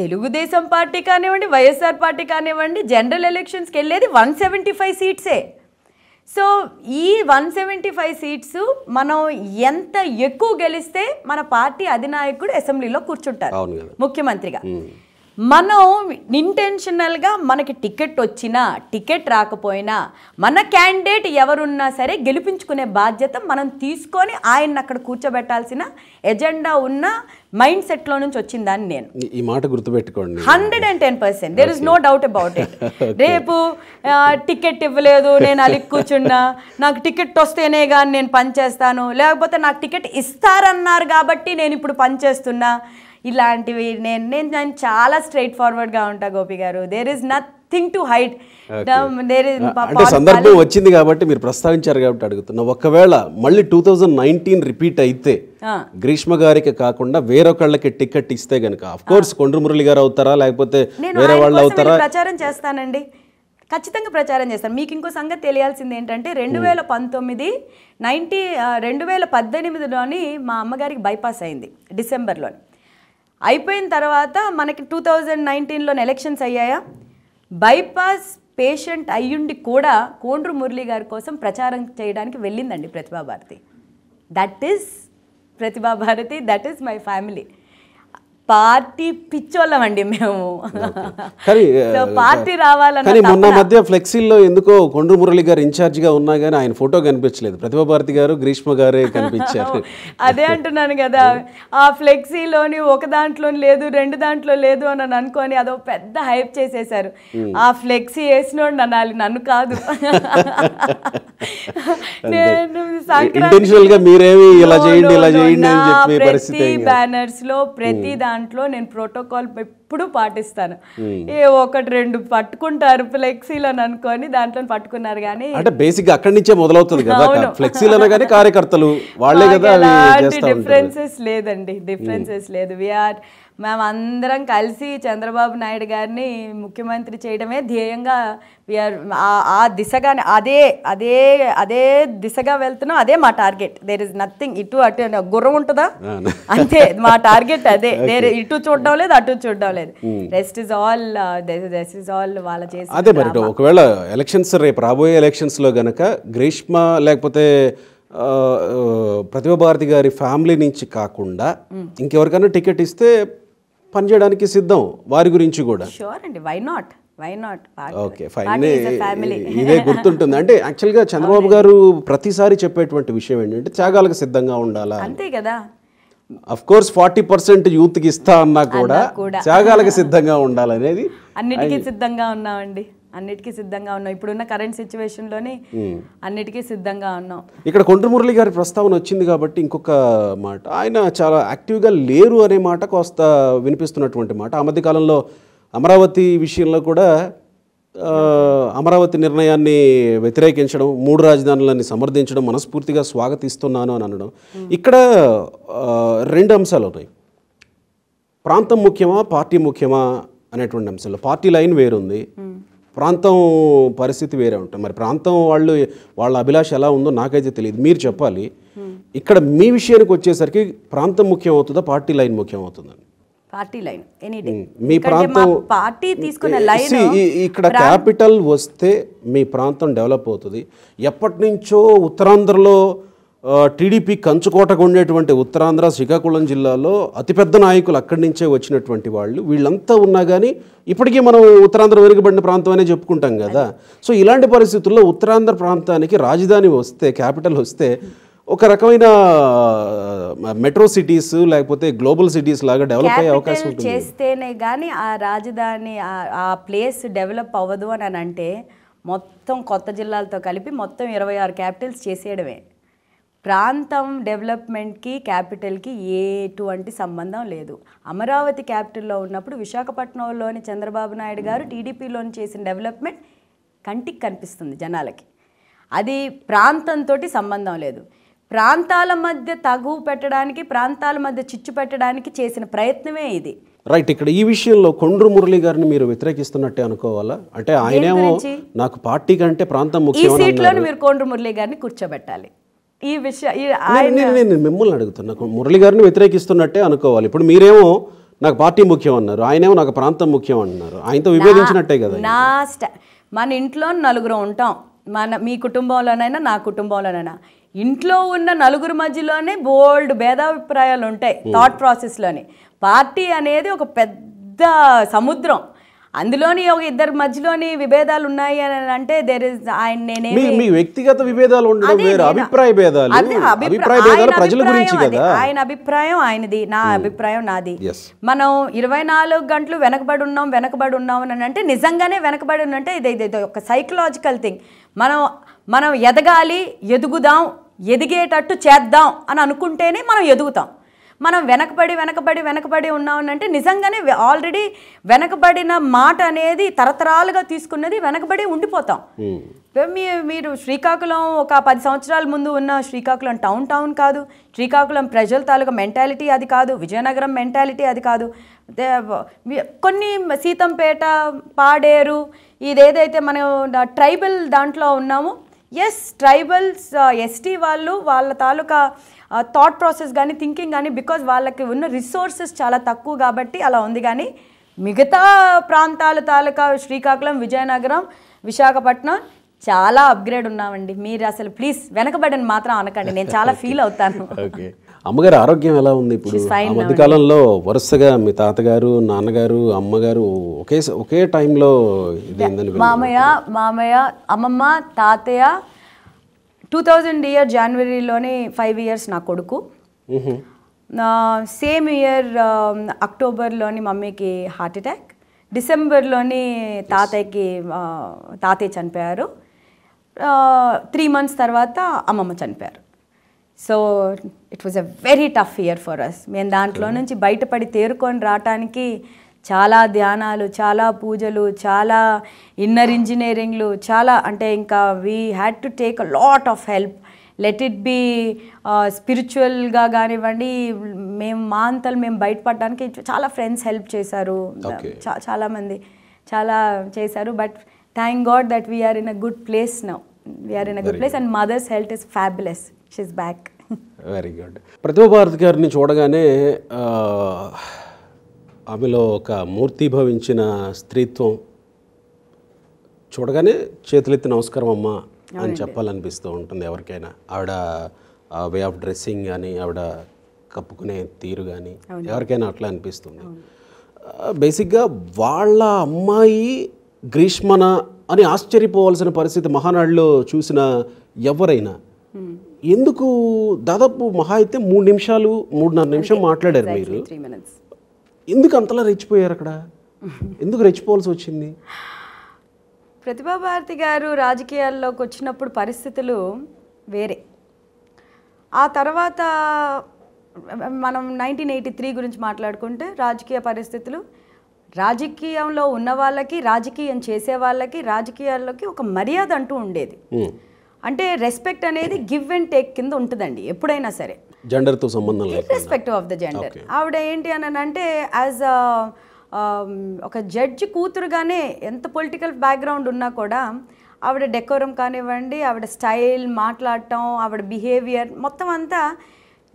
తెలుగుదేశం పార్టీ కానివ్వండి వైఎస్ఆర్ పార్టీ కానివ్వండి జనరల్ ఎలక్షన్స్కి వెళ్ళేది వన్ సెవెంటీ ఫైవ్ సీట్సే సో ఈ వన్ సెవెంటీ ఫైవ్ సీట్స్ మనం ఎంత ఎక్కువ గెలిస్తే మన పార్టీ అధినాయకుడు అసెంబ్లీలో కూర్చుంటారు ముఖ్యమంత్రిగా hmm. మనం ఇంటెన్షనల్గా మనకి టికెట్ వచ్చినా టికెట్ రాకపోయినా మన క్యాండిడేట్ ఎవరున్నా సరే గెలిపించుకునే బాధ్యత మనం తీసుకొని ఆయన్ని అక్కడ కూర్చోబెట్టాల్సిన ఎజెండా ఉన్న మైండ్ సెట్లో నుంచి వచ్చిందని నేను ఈ మాట గుర్తుపెట్టుకోండి hundred and ten percent there is no doubt about it రేపు టికెట్ ఇవ్వలేదు నేను అలిగి కూర్చున్నా నాకు టికెట్ వస్తేనే కానీ నేను పనిచేస్తాను లేకపోతే నాకు టికెట్ ఇస్తారన్నారు కాబట్టి నేను ఇప్పుడు పనిచేస్తున్నా ఇలాంటివి నేను నేను నేను చాలా స్ట్రైట్ ఫార్వర్డ్గా ఉంటా Gopi garu there is nothing to hide అంటే సందర్భం వచ్చింది కాబట్టి మీరు ప్రస్తావించారు కాబట్టి అడుగుతున్నా ఒకవేళ మళ్ళీ టూ థౌజండ్ నైన్టీన్ రిపీట్ అయితే గ్రీష్మ గారికి కాకుండా వేరొకళ్ళకి టికెట్ ఇస్తే గనక అఫ్ కోర్స్ కొండ్రమురళి గారు అవుతారా లేకపోతే వేరే వాళ్ళు అవుతారా ప్రచారం చేస్తానండి ఖచ్చితంగా ప్రచారం చేస్తాను మీకు ఇంకో సంగతి తెలియాల్సింది ఏంటంటే రెండు వేల పంతొమ్మిది నైంటీ రెండు వేల పద్దెనిమిదిలోని మా అమ్మగారికి బైపాస్ అయింది డిసెంబర్లోని అయిపోయిన తర్వాత మనకి టూ థౌజండ్ నైన్టీన్లోని ఎలక్షన్స్ అయ్యాయా బైపాస్ పేషెంట్ అయ్యుండి కూడా కోండ్రు మురళి గారి కోసం ప్రచారం చేయడానికి వెళ్ళిందండి Pratibha Bharati that is Pratibha Bharati that is my family party పిచ్చోళ్ళమండి మేము *laughs* పార్టీ రావాలని మొన్న మధ్య ఫ్లెక్సీల్లో ఎందుకో కొండ్రు మురళి గారు ఇన్ఛార్జ్ గా ఉన్నా గానీ ఆయన ఫోటో కనిపించలేదు ప్రతిభా భారతి గారు గ్రీష్మ గారే కనిపించారు *laughs* అదే అంటున్నాను కదా ఆ ఫ్లెక్సీలోని ఒక దాంట్లో లేదు రెండు దాంట్లో లేదు అని అనుకొని అదో పెద్ద హైప్ చేసేసారు ఆ ఫ్లెక్సీ వేసినోడు అనాలి నన్ను కాదు *laughs* నేను సంక్రాంతి ఇలా ఇలా చేయండి బ్యానర్స్ లో ప్రతి దాంట్లో దాంట్లో నేను ప్రోటోకాల్ ఎప్పుడు పాటిస్తాను hmm. ఏ ఒకటి రెండు పట్టుకుంటారు ఫ్లెక్సీలను అనుకొని దాంట్లో పట్టుకున్నారు కానీ అంటే బేసిక్ అక్కడి నుంచే మొదలవుతుంది కదా ఫ్లెక్సీలను కానీ కార్యకర్తలు వాళ్ళే కదా డిఫరెన్సెస్ లేదండి డిఫరెన్సెస్ లేదు వీఆర్ మేమందరం కలిసి చంద్రబాబు నాయుడు గారిని ముఖ్యమంత్రి చేయడమే ధ్యేయంగా విఆర్ ఆ దిశగానే అదే అదే అదే దిశగా వెళ్తున్నాం అదే మా టార్గెట్ దేర్ ఇస్ నథింగ్ ఇటు అటు గుర్రం ఉంటుందా అంతే మా టార్గెట్ అదే దేర్ *laughs* ఇటు చూడడం లేదు అటు చూడడం లేదు rest is all rest is all వాళ్ళ చేసి అదే మరి ఒకవేళ ఎలక్షన్స్ రేపు రాబోయే ఎలక్షన్స్లో గనక గ్రీష్మ లేకపోతే ప్రతిభ భారతి గారి ఫ్యామిలీ నుంచి కాకుండా hmm. ఇంకెవరికైనా టికెట్ ఇస్తే పనిచేయడానికి సిద్ధం వారి గురించి కూడా why not why not okay fine ఇదే గుర్తుంటుంది అంటే యాక్చువల్గా చంద్రబాబు గారు ప్రతిసారి చెప్పేటువంటి విషయం ఏంటంటే త్యాగాలకు సిద్ధంగా ఉండాలా అంతే కదా అఫ్ కోర్స్ ఫార్టీ పర్సెంట్ కి ఇస్తా అన్నా కూడా త్యాగాలకు *laughs* సిద్ధంగా ఉండాలనేది అన్నిటికీ సిద్ధంగా ఉన్నామండి అన్నిటికీ సిద్ధంగా ఉన్నాం ఇప్పుడున్న కరెంట్ సిచ్యువేషన్లోని అన్నిటికీ సిద్ధంగా ఉన్నాం ఇక్కడ కొండ్రమురళి గారి ప్రస్తావన వచ్చింది కాబట్టి ఇంకొక మాట ఆయన చాలా యాక్టివ్గా లేరు అనే మాట కాస్త వినిపిస్తున్నటువంటి మాట ఆ మధ్య కాలంలో అమరావతి విషయంలో కూడా అమరావతి నిర్ణయాన్ని వ్యతిరేకించడం మూడు రాజధానులని సమర్థించడం మనస్ఫూర్తిగా స్వాగతిస్తున్నాను అని అనడం ఇక్కడ రెండు అంశాలు ఉన్నాయి ప్రాంతం ముఖ్యమా పార్టీ ముఖ్యమా అనేటువంటి అంశాలు పార్టీ లైన్ వేరుంది ప్రాంతం పరిస్థితి వేరే ఉంటుంది మరి ప్రాంతం వాళ్ళు వాళ్ళ అభిలాష ఎలా ఉందో నాకైతే తెలియదు మీరు చెప్పాలి ఇక్కడ మీ విషయానికి వచ్చేసరికి ప్రాంతం ముఖ్యం అవుతుందా పార్టీ లైన్ ముఖ్యం అవుతుందని పార్టీ లైన్ మీ ప్రాంతం పార్టీ తీసుకునే లైన్ ఇక్కడ క్యాపిటల్ వస్తే మీ ప్రాంతం డెవలప్ అవుతుంది ఎప్పటి నుంచో ఉత్తరాంధ్రలో టీడీపీ కంచుకోటకు ఉండేటువంటి ఉత్తరాంధ్ర శ్రీకాకుళం జిల్లాలో అతిపెద్ద నాయకులు అక్కడి నుంచే వచ్చినటువంటి వాళ్ళు వీళ్ళంతా ఉన్నా కానీ ఇప్పటికీ మనం ఉత్తరాంధ్ర వెనుకబడిన ప్రాంతం అనే చెప్పుకుంటాం కదా సో ఇలాంటి పరిస్థితుల్లో ఉత్తరాంధ్ర ప్రాంతానికి రాజధాని వస్తే క్యాపిటల్ వస్తే ఒక రకమైన మెట్రో సిటీస్ లేకపోతే గ్లోబల్ సిటీస్ లాగా డెవలప్ అయ్యే అవకాశం చేస్తేనే కానీ ఆ రాజధాని ఆ ప్లేస్ డెవలప్ అవ్వదు అని అంటే మొత్తం కొత్త జిల్లాలతో కలిపి మొత్తం ఇరవై ఆరు క్యాపిటల్స్ చేసేయడమే ప్రాంతం డెవలప్మెంట్కి క్యాపిటల్కి ఎటువంటి సంబంధం లేదు అమరావతి క్యాపిటల్లో ఉన్నప్పుడు విశాఖపట్నంలోని చంద్రబాబు నాయుడు గారు టీడీపీలోని చేసిన డెవలప్మెంట్ కంటికి కనిపిస్తుంది జనాలకి అది ప్రాంతంతో సంబంధం లేదు ప్రాంతాల మధ్య తగు పెట్టడానికి ప్రాంతాల మధ్య చిచ్చు పెట్టడానికి చేసిన ప్రయత్నమే ఇది రైట్ ఇక్కడ ఈ విషయంలో కొండ్రు మురళి గారిని మీరు వ్యతిరేకిస్తున్నట్టే అనుకోవాలా అంటే ఆయనేమో నాకు పార్టీ కంటే ప్రాంతం ముఖ్యమైన సీట్లోనే మీరు కొండ్రు మురళి గారిని కూర్చోబెట్టాలి ఈ విషయం నేను మిమ్మల్ని అడుగుతాను నాకు మురళి గారిని వ్యతిరేకిస్తున్నట్టే అనుకోవాలి ఇప్పుడు మీరేమో నాకు పార్టీ ముఖ్యం అన్నారు ఆయనేమో నాకు ప్రాంతం ముఖ్యం అన్నారు ఆయనతో విభేదించినట్టే కదా నా మన ఇంట్లో నలుగురు ఉంటాం మన మీ కుటుంబంలోనైనా నా కుటుంబంలోనైనా ఇంట్లో ఉన్న నలుగురు మధ్యలోనే బోల్డ్ భేదాభిప్రాయాలు ఉంటాయి థాట్ ప్రాసెస్లోనే పార్టీ అనేది ఒక పెద్ద సముద్రం అందులోని ఒక ఇద్దరు మధ్యలోని విభేదాలు ఉన్నాయి అని అంటే దేర్ ఇస్ ఆయన నేనే మీ వ్యక్తిగత విభేదాలు ఉండడం వేరు అభిప్రాయ భేదాలు అభిప్రాయ భేదాలు ప్రజల గురించి కదా ఆయన అభిప్రాయం ఆయనది నా hmm. అభిప్రాయం నాది మనం ఇరవై నాలుగు గంటలు వెనకబడి ఉన్నాం వెనకబడి ఉన్నాం అని అంటే నిజంగానే వెనకబడి ఉన్నంటే ఇది ఇది ఒక సైకలాజికల్ థింగ్ మనం మనం ఎదగాలి ఎదుగుదాం ఎదిగేటట్టు చేద్దాం అని అనుకుంటేనే మనం ఎదుగుతాం మనం వెనకబడి వెనకబడి వెనకబడి ఉన్నామనంటే నిజంగానే ఆల్రెడీ వెనకబడిన మాట అనేది తరతరాలుగా తీసుకున్నది వెనకబడి ఉండిపోతాం మీ మీరు శ్రీకాకుళం ఒక పది సంవత్సరాల ముందు ఉన్న శ్రీకాకుళం టౌన్ టౌన్ కాదు శ్రీకాకుళం ప్రజల తాలూకా మెంటాలిటీ అది కాదు విజయనగరం మెంటాలిటీ అది కాదు కొన్ని సీతంపేట పాడేరు ఇదేదైతే మనం ట్రైబల్ దాంట్లో ఉన్నామో ఎస్ ట్రైబల్స్ ఎస్టీ వాళ్ళు వాళ్ళ తాలూకా థాట్ ప్రాసెస్ కానీ థింకింగ్ కానీ బికాజ్ వాళ్ళకి ఉన్న రిసోర్సెస్ చాలా తక్కువ కాబట్టి అలా ఉంది కానీ మిగతా ప్రాంతాల తాలూకా శ్రీకాకుళం విజయనగరం విశాఖపట్నం చాలా అప్గ్రేడ్ ఉన్నామండి మీరు అసలు ప్లీజ్ వెనకబడని మాత్రం అనకండి నేను చాలా ఫీల్ *laughs* అవుతాను అమ్మగారు ఆరోగ్యం ఎలా ఉంది ఇప్పుడు మధ్య కాలంలో వరుసగా మీ తాతగారు నాన్నగారు అమ్మగారు ఒకే ఒకే టైంలో మామయ్య మామయ్య అమ్మమ్మ తాతయ్య టూ థౌజండ్ ఇయర్ జనవరిలోనే ఫైవ్ ఇయర్స్ నా కొడుకు సేమ్ ఇయర్ అక్టోబర్లోని మమ్మీకి హార్ట్ అటాక్ డిసెంబర్లోని తాతయ్యకి తాతయ్య చనిపోయారు త్రీ మంత్స్ తర్వాత అమ్మమ్మ చనిపోయారు so it was a very tough year for us మేము దాంట్లో నుంచి బయటపడి తేరుకొని రావటానికి చాలా ధ్యానాలు చాలా పూజలు చాలా ఇన్నర్ ఇంజనీరింగ్లు చాలా అంటే ఇంకా we had to take a lot of help let it be స్పిరిచువల్గా కానివ్వండి మేము మా అంతలు మేము బయటపడడానికి చాలా ఫ్రెండ్స్ హెల్ప్ చేశారు చాలామంది చాలా చేశారు but thank god that we're in a good place now we're in a good place and mother's health is fabulous she's back very good Pratibha Bharati గారిని చూడగానే ఆమెలో ఒక మూర్తిభవించిన స్త్రీత్వం చూడగానే చేతులెత్తి నమస్కారం అమ్మా అని చెప్పాలనిపిస్తూ ఉంటుంది ఎవరికైనా ఆవిడ వే ఆఫ్ డ్రెస్సింగ్ కానీ ఆవిడ కప్పుకునే తీరు కానీ ఎవరికైనా అట్లా అనిపిస్తుంది బేసిక్గా వాళ్ళ అమ్మాయి గ్రీష్మన అని ఆశ్చర్యపోవాల్సిన పరిస్థితి మహానాడులో చూసిన ఎవరైనా ఎందుకు దాదాపు మహా అయితే మూడు నిమిషాలు మూడున్నర నిమిషం మాట్లాడారు మీరు ఎందుకు అంతలా రెచ్చిపోయారు అక్కడ ఎందుకు రెచ్చిపోవాల్సి వచ్చింది ప్రతిభాభారతి గారు రాజకీయాల్లోకి వచ్చినప్పుడు పరిస్థితులు వేరే ఆ తర్వాత మనం నైన్టీన్ ఎయిటీ త్రీ గురించి మాట్లాడుకుంటే రాజకీయ పరిస్థితులు రాజకీయంలో ఉన్న వాళ్ళకి రాజకీయం చేసే వాళ్ళకి రాజకీయాల్లోకి ఒక మర్యాద అంటూ ఉండేది అంటే రెస్పెక్ట్ అనేది గివ్ అండ్ టేక్ కింద ఉంటుందండి ఎప్పుడైనా సరే జెండర్తో సంబంధం రెస్పెక్ట్ ఆఫ్ ద జెండర్ ఆవిడ ఏంటి అని అంటే యాజ్ um, ఒక జడ్జి కూతురుగానే ఎంత పొలిటికల్ బ్యాక్గ్రౌండ్ ఉన్నా కూడా ఆవిడ డెకోరం కానివ్వండి ఆవిడ స్టైల్ మాట్లాడటం ఆవిడ బిహేవియర్ మొత్తం అంతా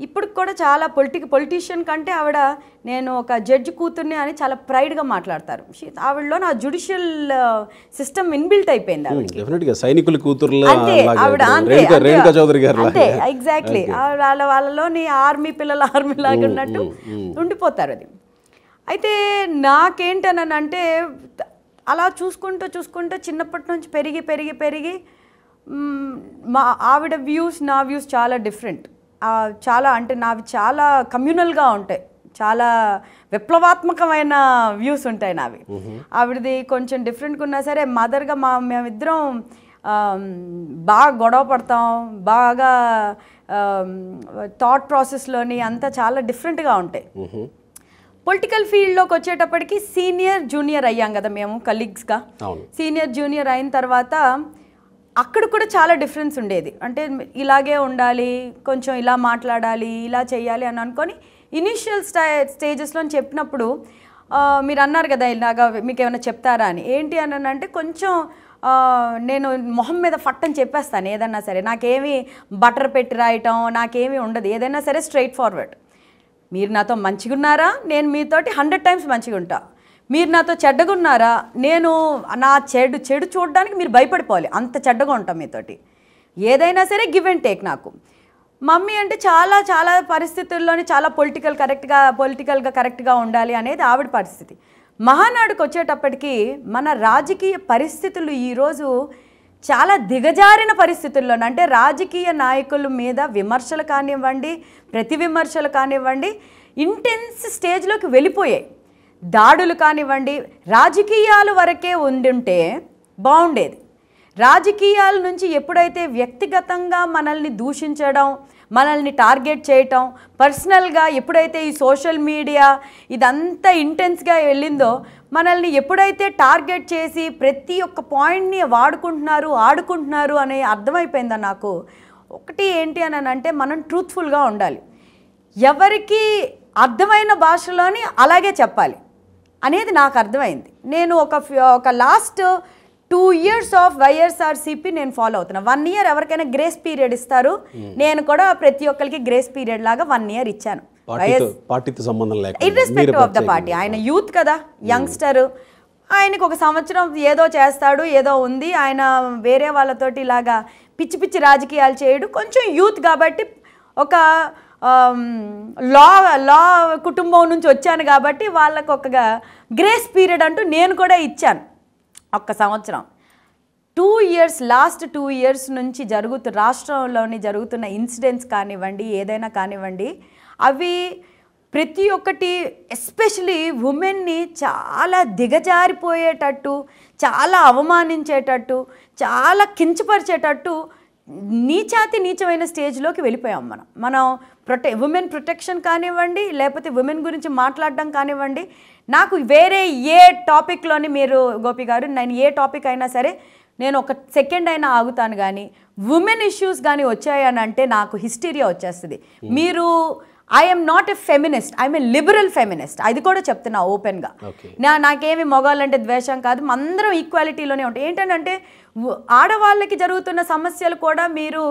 ఇప్పుడు కూడా చాలా పొలిటిక్ పొలిటీషియన్ కంటే ఆవిడ నేను ఒక జడ్జి కూతుర్ని అని చాలా ప్రైడ్గా మాట్లాడతారు ఆవిడలో నా జుడిషియల్ సిస్టమ్ ఇన్బిల్ట్ అయిపోయింది hmm, ఆవిడ ఎగ్జాక్ట్లీ వాళ్ళ వాళ్ళలోని ఆర్మీ పిల్లల ఆర్మీ hmm, లాగా hmm, ఉన్నట్టు ఉండిపోతారు అది అయితే అంటే అలా చూసుకుంటూ చూసుకుంటూ చిన్నప్పటి నుంచి పెరిగి పెరిగి పెరిగి మా ఆవిడ వ్యూస్ నా వ్యూస్ చాలా డిఫరెంట్ చాలా అంటే నావి చాలా కమ్యూనల్గా ఉంటాయి చాలా విప్లవాత్మకమైన వ్యూస్ ఉంటాయి నావి ఆవిడది కొంచెం డిఫరెంట్గా ఉన్నా సరే మదర్గా మా మేమిద్దరం బాగా గొడవ పడతాం బాగా థాట్ ప్రాసెస్లోని అంతా చాలా డిఫరెంట్గా ఉంటాయి పొలిటికల్ ఫీల్డ్లోకి వచ్చేటప్పటికి సీనియర్ జూనియర్ అయ్యాం కదా మేము కలీగ్స్గా సీనియర్ జూనియర్ అయిన తర్వాత అక్కడ కూడా చాలా డిఫరెన్స్ ఉండేది అంటే ఇలాగే ఉండాలి కొంచెం ఇలా మాట్లాడాలి ఇలా చేయాలి అని అనుకొని ఇనీషియల్ స్టా స్టేజెస్లో చెప్పినప్పుడు మీరు అన్నారు కదా ఇలాగా మీకు ఏమైనా చెప్తారా అని ఏంటి అని అంటే కొంచెం నేను మొహం మీద ఫట్టని చెప్పేస్తాను ఏదన్నా సరే నాకేమి బటర్ పెట్టి రాయటం నాకేమీ ఉండదు ఏదైనా సరే స్ట్రైట్ ఫార్వర్డ్ మీరు నాతో మంచిగా ఉన్నారా నేను మీతోటి హండ్రెడ్ టైమ్స్ మంచిగా ఉంటా మీరు నాతో చెడ్డగా ఉన్నారా నేను నా చెడు చెడు చూడడానికి మీరు భయపడిపోవాలి అంత చెడ్డగా ఉంటాం మీతోటి ఏదైనా సరే గివ్ అండ్ టేక్ నాకు మమ్మీ అంటే చాలా చాలా పరిస్థితుల్లోనే చాలా పొలిటికల్ కరెక్ట్గా పొలిటికల్గా కరెక్ట్గా ఉండాలి అనేది ఆవిడ పరిస్థితి మహానాడుకు వచ్చేటప్పటికీ మన రాజకీయ పరిస్థితులు ఈరోజు చాలా దిగజారిన పరిస్థితుల్లోనే అంటే రాజకీయ నాయకుల మీద విమర్శలు కానివ్వండి ప్రతి విమర్శలు కానివ్వండి ఇంటెన్స్ స్టేజ్లోకి వెళ్ళిపోయాయి దాడులు కానివ్వండి రాజకీయాలు వరకే ఉండుంటే బాగుండేది రాజకీయాల నుంచి ఎప్పుడైతే వ్యక్తిగతంగా మనల్ని దూషించడం మనల్ని టార్గెట్ చేయటం పర్సనల్గా ఎప్పుడైతే ఈ సోషల్ మీడియా ఇదంతా ఇంటెన్స్గా వెళ్ళిందో మనల్ని ఎప్పుడైతే టార్గెట్ చేసి ప్రతి ఒక్క పాయింట్ని వాడుకుంటున్నారు ఆడుకుంటున్నారు అనే అర్థమైపోయిందా నాకు ఒకటి ఏంటి అని అంటే మనం ట్రూత్ఫుల్గా ఉండాలి ఎవరికి అర్థమైన భాషలోని అలాగే చెప్పాలి అనేది నాకు అర్థమైంది నేను ఒక ఒక last two years of YSRCP నేను ఫాలో అవుతున్నా వన్ ఇయర్ ఎవరికైనా గ్రేస్ పీరియడ్ ఇస్తారు hmm. నేను కూడా ప్రతి ఒక్కరికి గ్రేస్ పీరియడ్ లాగా వన్ ఇయర్ ఇచ్చాను ఇర్రెస్పెక్టివ్ ఆఫ్ ద పార్టీ ఆయన యూత్ కదా యంగ్స్టర్ hmm. ఆయనకు ఒక సంవత్సరం ఏదో చేస్తాడు ఏదో ఉంది ఆయన వేరే వాళ్ళతోటి ఇలాగా పిచ్చి పిచ్చి రాజకీయాలు చేయడు కొంచెం యూత్ కాబట్టి ఒక లా లా కుటుంబం నుంచి వచ్చాను కాబట్టి వాళ్ళకు ఒక గ్రేస్ పీరియడ్ అంటూ నేను కూడా ఇచ్చాను ఒక్క సంవత్సరం two years last two years నుంచి జరుగుతు రాష్ట్రంలోని జరుగుతున్న ఇన్సిడెంట్స్ కానివ్వండి ఏదైనా కానివ్వండి అవి ప్రతి ఒక్కటి ఎస్పెషలీ ఉమెన్ని చాలా దిగజారిపోయేటట్టు చాలా అవమానించేటట్టు చాలా కించపరిచేటట్టు నీచాతి నీచమైన స్టేజ్లోకి వెళ్ళిపోయాం మనం మనం ప్రొటె ఉమెన్ ప్రొటెక్షన్ కానివ్వండి లేకపోతే ఉమెన్ గురించి మాట్లాడడం కానివ్వండి నాకు వేరే ఏ టాపిక్లోని మీరు గోపి గారు నేను ఏ టాపిక్ అయినా సరే నేను ఒక సెకండ్ అయినా ఆగుతాను కానీ ఉమెన్ ఇష్యూస్ కానీ వచ్చాయనంటే నాకు హిస్టీరియా వచ్చేస్తుంది hmm. మీరు I'm not a feminist I'm a liberal feminist అది కూడా చెప్తున్నా ఓపెన్గా నా నాకేమి మొగాలంటే ద్వేషం కాదు అందరం ఈక్వాలిటీలోనే ఉంటాయి ఏంటంటే ఆడవాళ్ళకి జరుగుతున్న సమస్యలు కూడా మీరు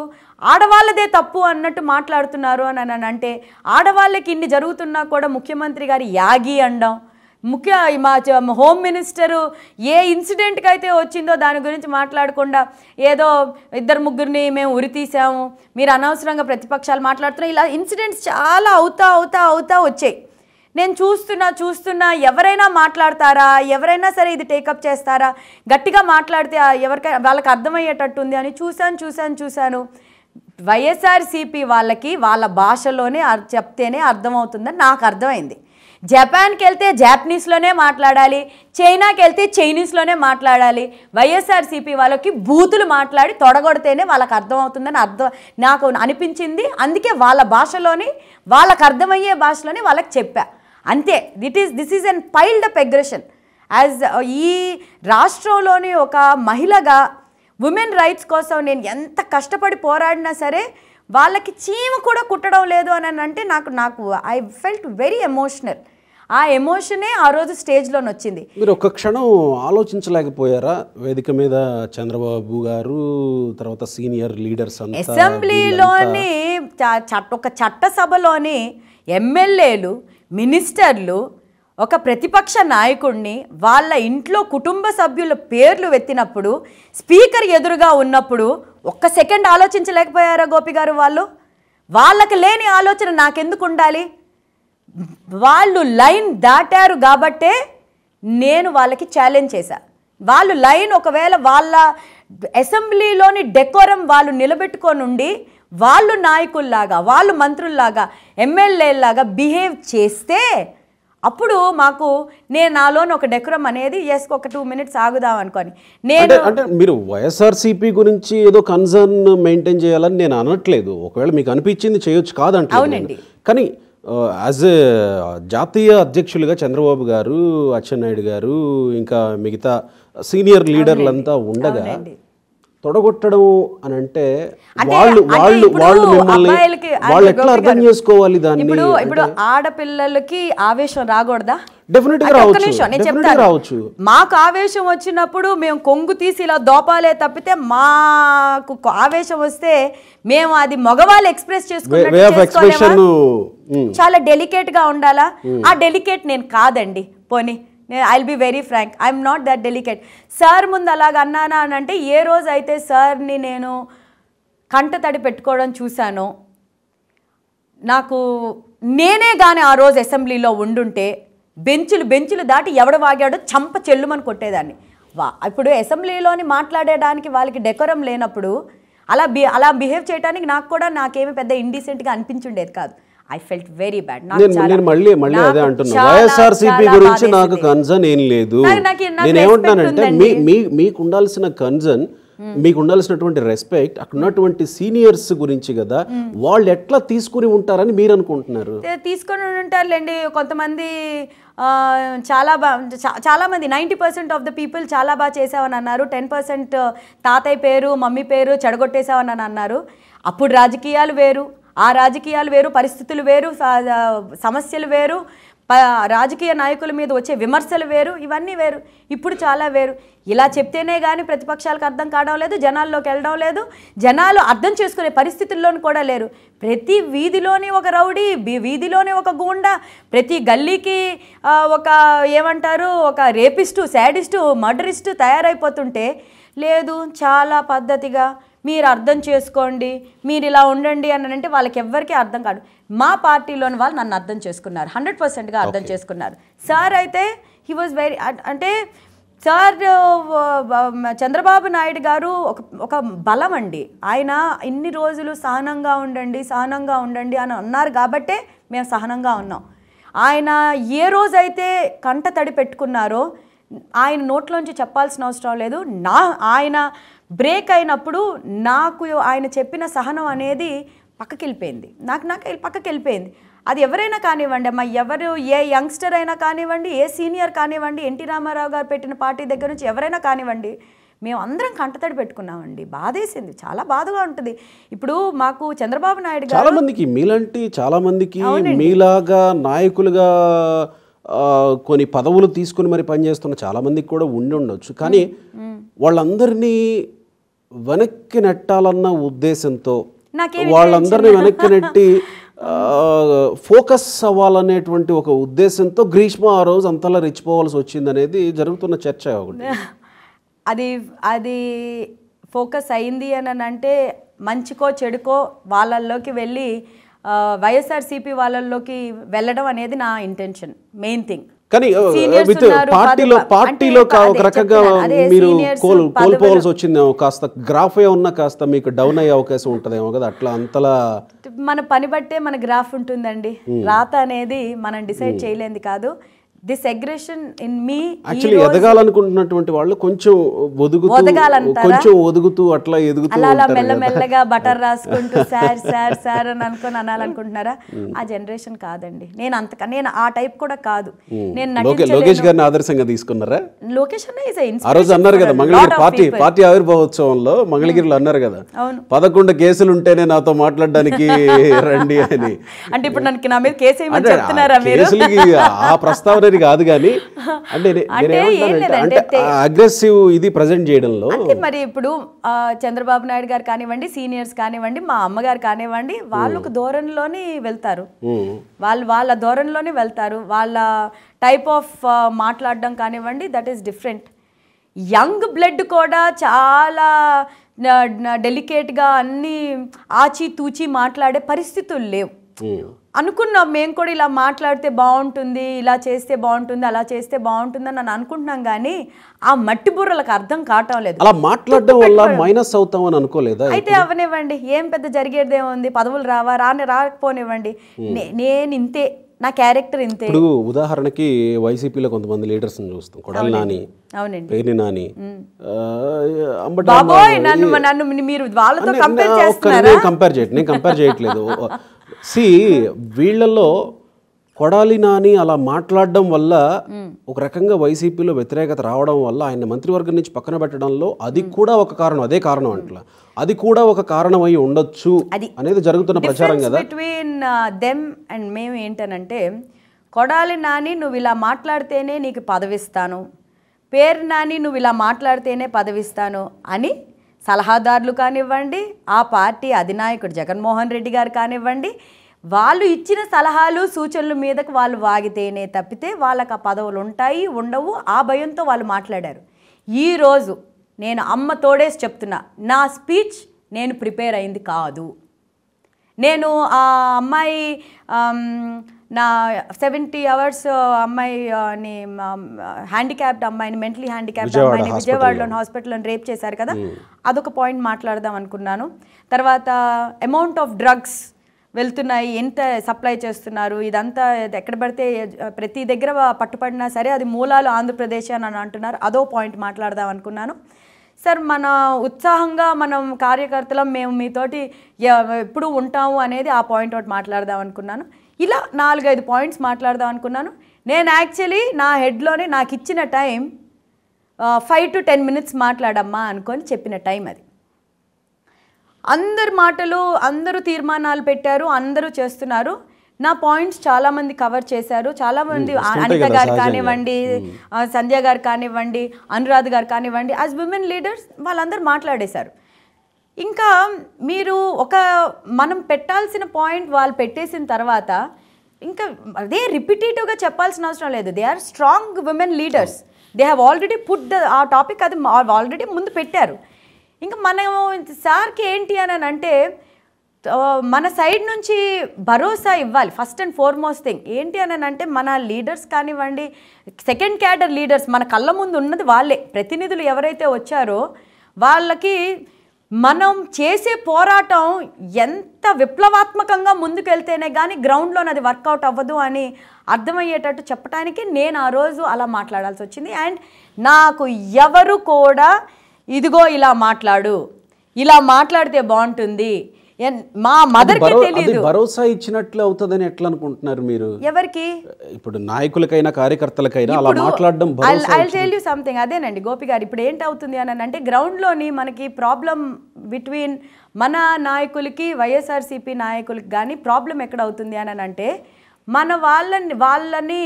ఆడవాళ్ళదే తప్పు అన్నట్టు మాట్లాడుతున్నారు అని అని అంటే ఆడవాళ్ళకి ఇన్ని జరుగుతున్నా కూడా ముఖ్యమంత్రి గారు యాగి అండం ముఖ్య మా హోమ్ మినిస్టరు ఏ ఇన్సిడెంట్కి అయితే వచ్చిందో దాని గురించి మాట్లాడకుండా ఏదో ఇద్దరు ముగ్గురిని మేము ఉరితీసాము మీరు అనవసరంగా ప్రతిపక్షాలు మాట్లాడుతున్నాం ఇలా ఇన్సిడెంట్స్ చాలా అవుతా అవుతా అవుతా వచ్చాయి నేను చూస్తున్నా చూస్తున్నా ఎవరైనా మాట్లాడతారా ఎవరైనా సరే ఇది టేకప్ చేస్తారా గట్టిగా మాట్లాడితే ఎవరికైనా వాళ్ళకి అర్థమయ్యేటట్టుంది అని చూశాను చూశాను చూశాను వైఎస్ఆర్సీపీ వాళ్ళకి వాళ్ళ భాషలోనే చెప్తేనే అర్థమవుతుందని నాకు అర్థమైంది జపాన్కి వెళ్తే జాపనీస్లోనే మాట్లాడాలి చైనాకి వెళ్తే చైనీస్లోనే మాట్లాడాలి వైఎస్ఆర్సీపీ వాళ్ళకి బూతులు మాట్లాడి తొడగొడితేనే వాళ్ళకి అర్థమవుతుందని అర్థం నాకు అనిపించింది అందుకే వాళ్ళ భాషలోని వాళ్ళకి అర్థమయ్యే భాషలోనే వాళ్ళకి చెప్పా అంతే that is this is an piled up aggression as ఈ రాష్ట్రంలోని ఒక మహిళగా ఉమెన్ రైట్స్ కోసం నేను ఎంత కష్టపడి పోరాడినా సరే వాళ్ళకి చీమ కూడా కుట్టడం లేదు అని అంటే నాకు నాకు ఐ ఫెల్ట్ వెరీ ఎమోషనల్ ఆ ఎమోషనే ఆ రోజు స్టేజ్లోనే వచ్చింది మీరు ఒక క్షణం ఆలోచించలేకపోయారా వేదిక మీద చంద్రబాబు గారు తర్వాత సీనియర్ లీడర్స్ అసెంబ్లీలోని ఒక చట్టసభలోని ఎమ్మెల్యేలు మినిస్టర్లు ఒక ప్రతిపక్ష నాయకుడిని వాళ్ళ ఇంట్లో కుటుంబ సభ్యుల పేర్లు వెత్తినప్పుడు స్పీకర్ ఎదురుగా ఉన్నప్పుడు ఒక్క సెకండ్ ఆలోచించలేకపోయారా గోపి గారు వాళ్ళు వాళ్ళకి లేని ఆలోచన నాకెందుకు ఉండాలి వాళ్ళు లైన్ దాటారు కాబట్టే నేను వాళ్ళకి ఛాలెంజ్ చేశా వాళ్ళు లైన్ ఒకవేళ వాళ్ళ అసెంబ్లీలోని డెకోరం వాళ్ళు నిలబెట్టుకొని ఉండి వాళ్ళు నాయకుల్లాగా వాళ్ళు మంత్రుల్లాగా ఎమ్మెల్యేలాగా బిహేవ్ చేస్తే అప్పుడు మాకు నేను నాలోని ఒక డెకరం అనేది ఎస్ ఒక టూ మినిట్స్ ఆగుదాం అనుకోని నేను అంటే మీరు వైఎస్ఆర్సీపీ గురించి ఏదో కన్సర్న్ మెయింటైన్ చేయాలని నేను అనట్లేదు ఒకవేళ మీకు అనిపించింది చేయొచ్చు కాదంట అవునండి కానీ యాజ్ uh, ఏ జాతీయ అధ్యక్షులుగా చంద్రబాబు గారు అచ్చెన్నాయుడు గారు ఇంకా మిగతా సీనియర్ లీడర్లంతా ఉండగా తొడగొట్టడం అని అంటే వాళ్ళు వాళ్ళు వాళ్ళు మిమ్మల్ని వాళ్ళు ఎట్లా అర్థం చేసుకోవాలి దాన్ని ఇప్పుడు ఇప్పుడు ఆడపిల్లలకి ఆవేశం రాకూడదా నేను చెప్తాను రావచ్చు మాకు ఆవేశం వచ్చినప్పుడు మేము కొంగు తీసి ఇలా దోపాలే తప్పితే మాకు ఆవేశం వస్తే మేము అది మగవాళ్ళు ఎక్స్ప్రెస్ చేసుకోవాలి చాలా డెలికేట్ గా ఉండాలా ఆ డెలికేట్ నేను కాదండి పోనీ నేను I'll be very frank I'm not that delicate sir ముందు అలాగ అన్నానా అని అంటే ఏ రోజైతే సార్ని నేను కంట తడి పెట్టుకోవడం చూశానో నాకు నేనే కానీ ఆ రోజు అసెంబ్లీలో ఉండుంటే బెంచులు బెంచులు దాటి ఎవడు వాగాడో చంప చెల్లుమని కొట్టేదాన్ని వా ఇప్పుడు అసెంబ్లీలోని మాట్లాడేయడానికి వాళ్ళకి డెకరం లేనప్పుడు అలా బి అలా బిహేవ్ చేయడానికి నాకు కూడా నాకేమీ పెద్ద ఇండీసెంట్గా అనిపించుండేది కాదు ఐ ఫెల్ట్ వెరీ బ్యాడ్ నేను మళ్ళీ మళ్ళీ అదే అంటున్నా వైఎస్ఆర్సీపీ గురించి నాకు కన్సర్న్ ఏం లేదు నేను ఏమంటానంటే మీ మీకు ఉండాల్సిన కన్సర్న్ hmm. మీకు ఉండాల్సినటువంటి రెస్పెక్ట్ అక్కడ ఉన్నటువంటి సీనియర్స్ గురించి కదా hmm. వాళ్ళు ఎట్లా తీసుకుని ఉంటారని మీరు అనుకుంటున్నారు తీసుకొని ఉంటారులేండి కొంతమంది చాలా బా చాలా మంది ninety percent of the people చాలా బాగా చేసావని అన్నారు టెన్ పర్సెంట్ తాతయ్య పేరు మమ్మీ పేరు చెడగొట్టేసావని అన్నారు అప్పుడు రాజకీయాలు వేరు ఆ రాజకీయాలు వేరు పరిస్థితులు వేరు సమస్యలు వేరు రాజకీయ నాయకుల మీద వచ్చే విమర్శలు వేరు ఇవన్నీ వేరు ఇప్పుడు చాలా వేరు ఇలా చెప్తేనే కానీ ప్రతిపక్షాలకు అర్థం కావడం లేదు జనాల్లోకి వెళ్ళడం లేదు జనాలు అర్థం చేసుకునే పరిస్థితుల్లోనూ కూడా లేరు ప్రతి వీధిలోని ఒక రౌడీ వీధిలోని ఒక గూండా ప్రతి గల్లీకి ఒక ఏమంటారు ఒక రేపిస్టు శాడిస్టు మర్డరిస్టు తయారైపోతుంటే లేదు చాలా పద్ధతిగా మీరు అర్థం చేసుకోండి మీరు ఇలా ఉండండి అని అంటే వాళ్ళకి ఎవరికీ అర్థం కాదు మా పార్టీలోని వాళ్ళు నన్ను అర్థం చేసుకున్నారు హండ్రెడ్ పర్సెంట్గా అర్థం చేసుకున్నారు సార్ అయితే హీ వాజ్ వెరీ అంటే సార్ చంద్రబాబు నాయుడు గారు ఒక ఒక బలం అండి ఆయన ఇన్ని రోజులు సహనంగా ఉండండి సహనంగా ఉండండి అని అన్నారు కాబట్టే మేము సహనంగా ఉన్నాం ఆయన ఏ రోజైతే కంట తడి పెట్టుకున్నారో ఆయన నోట్లోంచి చెప్పాల్సిన అవసరం లేదు నా ఆయన బ్రేక్ అయినప్పుడు నాకు ఆయన చెప్పిన సహనం అనేది పక్కకి వెళ్ళిపోయింది నాకు నాకు పక్కకి వెళ్ళిపోయింది అది ఎవరైనా కానివ్వండి అమ్మా ఎవరు ఏ యంగ్స్టర్ అయినా కానివ్వండి ఏ సీనియర్ కానివ్వండి ఎన్టీ రామారావు గారు పెట్టిన పార్టీ దగ్గర నుంచి ఎవరైనా కానివ్వండి మేము అందరం కంటతడి పెట్టుకున్నామండి బాధేసింది చాలా బాధగా ఉంటుంది ఇప్పుడు మాకు చంద్రబాబు నాయుడు చాలా మందికి మీలాంటి చాలా మందికి మీలాగా నాయకులుగా కొన్ని పదవులు తీసుకుని మరి పనిచేస్తున్న చాలా మందికి కూడా ఉండి ఉండొచ్చు కానీ వాళ్ళందరినీ వెనక్కి నెట్టాలన్న ఉద్దేశంతో వాళ్ళందరినీ వెనక్కి నెట్టి ఫోకస్ అవ్వాలనేటువంటి ఒక ఉద్దేశంతో గ్రీష్మ ఆ రోజు అంతలా రెచ్చిపోవాల్సి వచ్చిందనేది జరుగుతున్న చర్చ ఒకటి అది అది ఫోకస్ అయింది అని అంటే మంచికో చెడుకో వాళ్ళల్లోకి వెళ్ళి వైఎస్ఆర్సీపీ వాళ్ళల్లోకి వెళ్ళడం అనేది నా ఇంటెన్షన్ మెయిన్ థింగ్ కానీ uh, విత్ పార్టీలో పార్టీలో ఒక రకంగా మీరు కోల్ కోల్పోవాల్సి వచ్చిందేమో కాస్త గ్రాఫ్ ఉన్నా కాస్త మీకు డౌన్ అయ్యే అవకాశం ఉంటుందేమో కదా అట్లా అంతలా మన పని బట్టే మన గ్రాఫ్ ఉంటుందండి రాత అనేది మనం డిసైడ్ చేయలేంది కాదు this aggression in me actually ఎదగాలనుకుంటున్నటువంటి వాళ్ళు కొంచెం ఒదుగుతూ కొంచెం ఒదుగుతూ అట్లా ఎదుగుతూ అలా మెల్లమెల్లగా బటర్ *laughs* రాసుకుంటూ సార్ సార్ సార్ అని అనుకొని అనాలనుకుంటున్నారా hmm. ఆ జనరేషన్ కాదండి నేను అంత నేను ఆ టైప్ కూడా కాదు hmm. నేను లోకేష్ గారిని ఆదర్శంగా తీసుకున్నారా లోకేష్ అన్న ఆ రోజు అన్నారు కదా మంగళగిరి పార్టీ పార్టీ ఆవిర్భావోత్సవంలో మంగళగిరిలో hmm. అన్నారు కదా అవును పదకొండు కేసులు ఉంటేనే నాతో మాట్లాడడానికి *laughs* రండి అని అంటే ఇప్పుడు నాకు నా మీద కేసు చెప్తున్నారా మీరు ఆ *laughs* ప్రస్తావన అని కాదు కానీ అంటే అగ్రెసివ్ ఇది ప్రజెంట్ చేయడంలో అంటే మరి ఇప్పుడు చంద్రబాబు నాయుడు గారు కానివ్వండి సీనియర్స్ కానివ్వండి మా అమ్మగారు కానివ్వండి వాళ్ళు ఒక ధోరణిలోనే వెళ్తారు వాళ్ళు వాళ్ళ ధోరణిలోనే వెళ్తారు వాళ్ళ టైప్ ఆఫ్ మాట్లాడడం కానివ్వండి that is different young blood కూడా చాలా డెలికేట్గా అన్నీ ఆచి తూచి మాట్లాడే పరిస్థితులు లేవు Mm. అనుకున్నాం మేము కూడా ఇలా మాట్లాడితే బాగుంటుంది ఇలా చేస్తే బాగుంటుంది అలా చేస్తే బాగుంటుంది అని నన్ను అనుకుంటున్నాం కానీ ఆ మట్టి బుర్రలకు అర్థం కావటం లేదు అలా మాట్లాడడం వల్ల మైనస్ అవుతాం అని అనుకోలేదా అయితే అవనివ్వండి ఏం పెద్ద జరిగేది ఏముంది పదవులు రావా రాని రాకపోనివ్వండి mm. నేను ఇంతే నా క్యారెక్టర్ ఇంతే ఇప్పుడు ఉదాహరణకి వైసీపీలో కొంతమంది లీడర్స్ చూస్తాం కొడాలి నాని అవునండి పేరు నాని mm. నన్ను నన్ను మీరు వాళ్ళతో కంపేర్ చేస్తున్నారా కంపేర్ కంపేర్ చేయట్లేదు *laughs* సి వీళ్ళల్లో కొడాలి నాని అలా మాట్లాడడం వల్ల ఒక రకంగా వైసీపీలో వ్యతిరేకత రావడం వల్ల ఆయన మంత్రివర్గం నుంచి పక్కన పెట్టడంలో అది కూడా ఒక కారణం అదే కారణం అంటలా అది కూడా ఒక కారణం అయి ఉండొచ్చు అనేది జరుగుతున్న ప్రచారం కదా బిట్వీన్ దెమ్ అండ్ మేము ఏంటనంటే కొడాలి నాని నువ్వు ఇలా మాట్లాడితేనే నీకు పదవిస్తాను పేరు నాని నువ్వు ఇలా మాట్లాడితేనే పదవిస్తాను అని సలహాదారులు కానివ్వండి ఆ పార్టీ అధినాయకుడు జగన్మోహన్ రెడ్డి గారు కానివ్వండి వాళ్ళు ఇచ్చిన సలహాలు సూచనల మీదకు వాళ్ళు వాగితేనే తప్పితే వాళ్ళకు ఆ పదవులు ఉంటాయి ఉండవు ఆ భయంతో వాళ్ళు మాట్లాడారు ఈరోజు నేను అమ్మ తోడేసి చెప్తున్నా నా స్పీచ్ నేను ప్రిపేర్ అయింది కాదు నేను ఆ అమ్మాయి నా సెవెంటీ uh, uh, అవర్స్ అమ్మాయిని హ్యాండిక్యాప్డ్ అమ్మాయిని మెంటలీ హ్యాండిక్యాప్డ్ అమ్మాయిని విజయవాడలోని హాస్పిటల్లో రేప్ చేశారు కదా hmm. అదొక పాయింట్ మాట్లాడదాం అనుకున్నాను తర్వాత అమౌంట్ ఆఫ్ డ్రగ్స్ వెళ్తున్నాయి ఎంత సప్లై చేస్తున్నారు ఇదంతా ఎక్కడ పడితే ప్రతి దగ్గర పట్టుపడినా సరే అది మూలాలు ఆంధ్రప్రదేశ్ అని అంటున్నారు అదో పాయింట్ మాట్లాడదాం అనుకున్నాను సార్ మన ఉత్సాహంగా మనం కార్యకర్తలం మేము మీతోటి ఎప్పుడు ఉంటాము అనేది ఆ పాయింట్ ఒకటి మాట్లాడదాం అనుకున్నాను ఇలా నాలుగైదు పాయింట్స్ మాట్లాడదాం అనుకున్నాను నేను యాక్చువల్లీ నా హెడ్లోనే నాకు ఇచ్చిన time five to ten minutes మాట్లాడమ్మా అనుకొని చెప్పిన టైం అది అందరు మాటలు అందరూ తీర్మానాలు పెట్టారు అందరూ చేస్తున్నారు నా పాయింట్స్ చాలామంది కవర్ చేశారు చాలామంది అనిత గారు కానివ్వండి సంధ్య గారు కానివ్వండి అనురాధ్ గారు కానివ్వండి యాజ్ ఉమెన్ లీడర్స్ వాళ్ళందరూ మాట్లాడేశారు ఇంకా మీరు ఒక మనం పెట్టాల్సిన పాయింట్ వాళ్ళు పెట్టేసిన తర్వాత ఇంకా అదే రిపిటేటివ్గా చెప్పాల్సిన అవసరం లేదు they are strong women leaders they have already put the ఆ టాపిక్ అది ఆల్రెడీ ముందు పెట్టారు ఇంకా మనం సార్కి ఏంటి అని అంటే మన సైడ్ నుంచి భరోసా ఇవ్వాలి ఫస్ట్ అండ్ ఫార్మోస్ట్ థింగ్ ఏంటి అని అంటే మన లీడర్స్ కానివ్వండి సెకండ్ క్యాడర్ లీడర్స్ మన కళ్ళ ముందు ఉన్నది వాళ్ళే ప్రతినిధులు ఎవరైతే వచ్చారో వాళ్ళకి మనం చేసే పోరాటం ఎంత విప్లవాత్మకంగా ముందుకెళ్తేనే కానీ గ్రౌండ్లో అది వర్కౌట్ అవ్వదు అని అర్థమయ్యేటట్టు చెప్పడానికి నేను ఆ రోజు అలా మాట్లాడాల్సి వచ్చింది అండ్ నాకు ఎవరు కూడా ఇదిగో ఇలా మాట్లాడు ఇలా మాట్లాడితే బాగుంటుంది మా మదర్ తెలియదు భరోసా ఇచ్చినట్లు అవుతుందని ఎట్లా అనుకుంటున్నారు మీరు ఎవరికి ఇప్పుడు నాయకులకైనా కార్యకర్తలకైనా అలా మాట్లాడడం ఐ టెల్ యూ సంథింగ్ అదేనండి గోపి గారు ఇప్పుడు ఏంటవుతుంది అని అంటే గ్రౌండ్లోని మనకి ప్రాబ్లం బిట్వీన్ మన నాయకులకి వైఎస్ఆర్సీపీ నాయకులకి కానీ ప్రాబ్లం ఎక్కడ అవుతుంది అని అంటే మన వాళ్ళని వాళ్ళని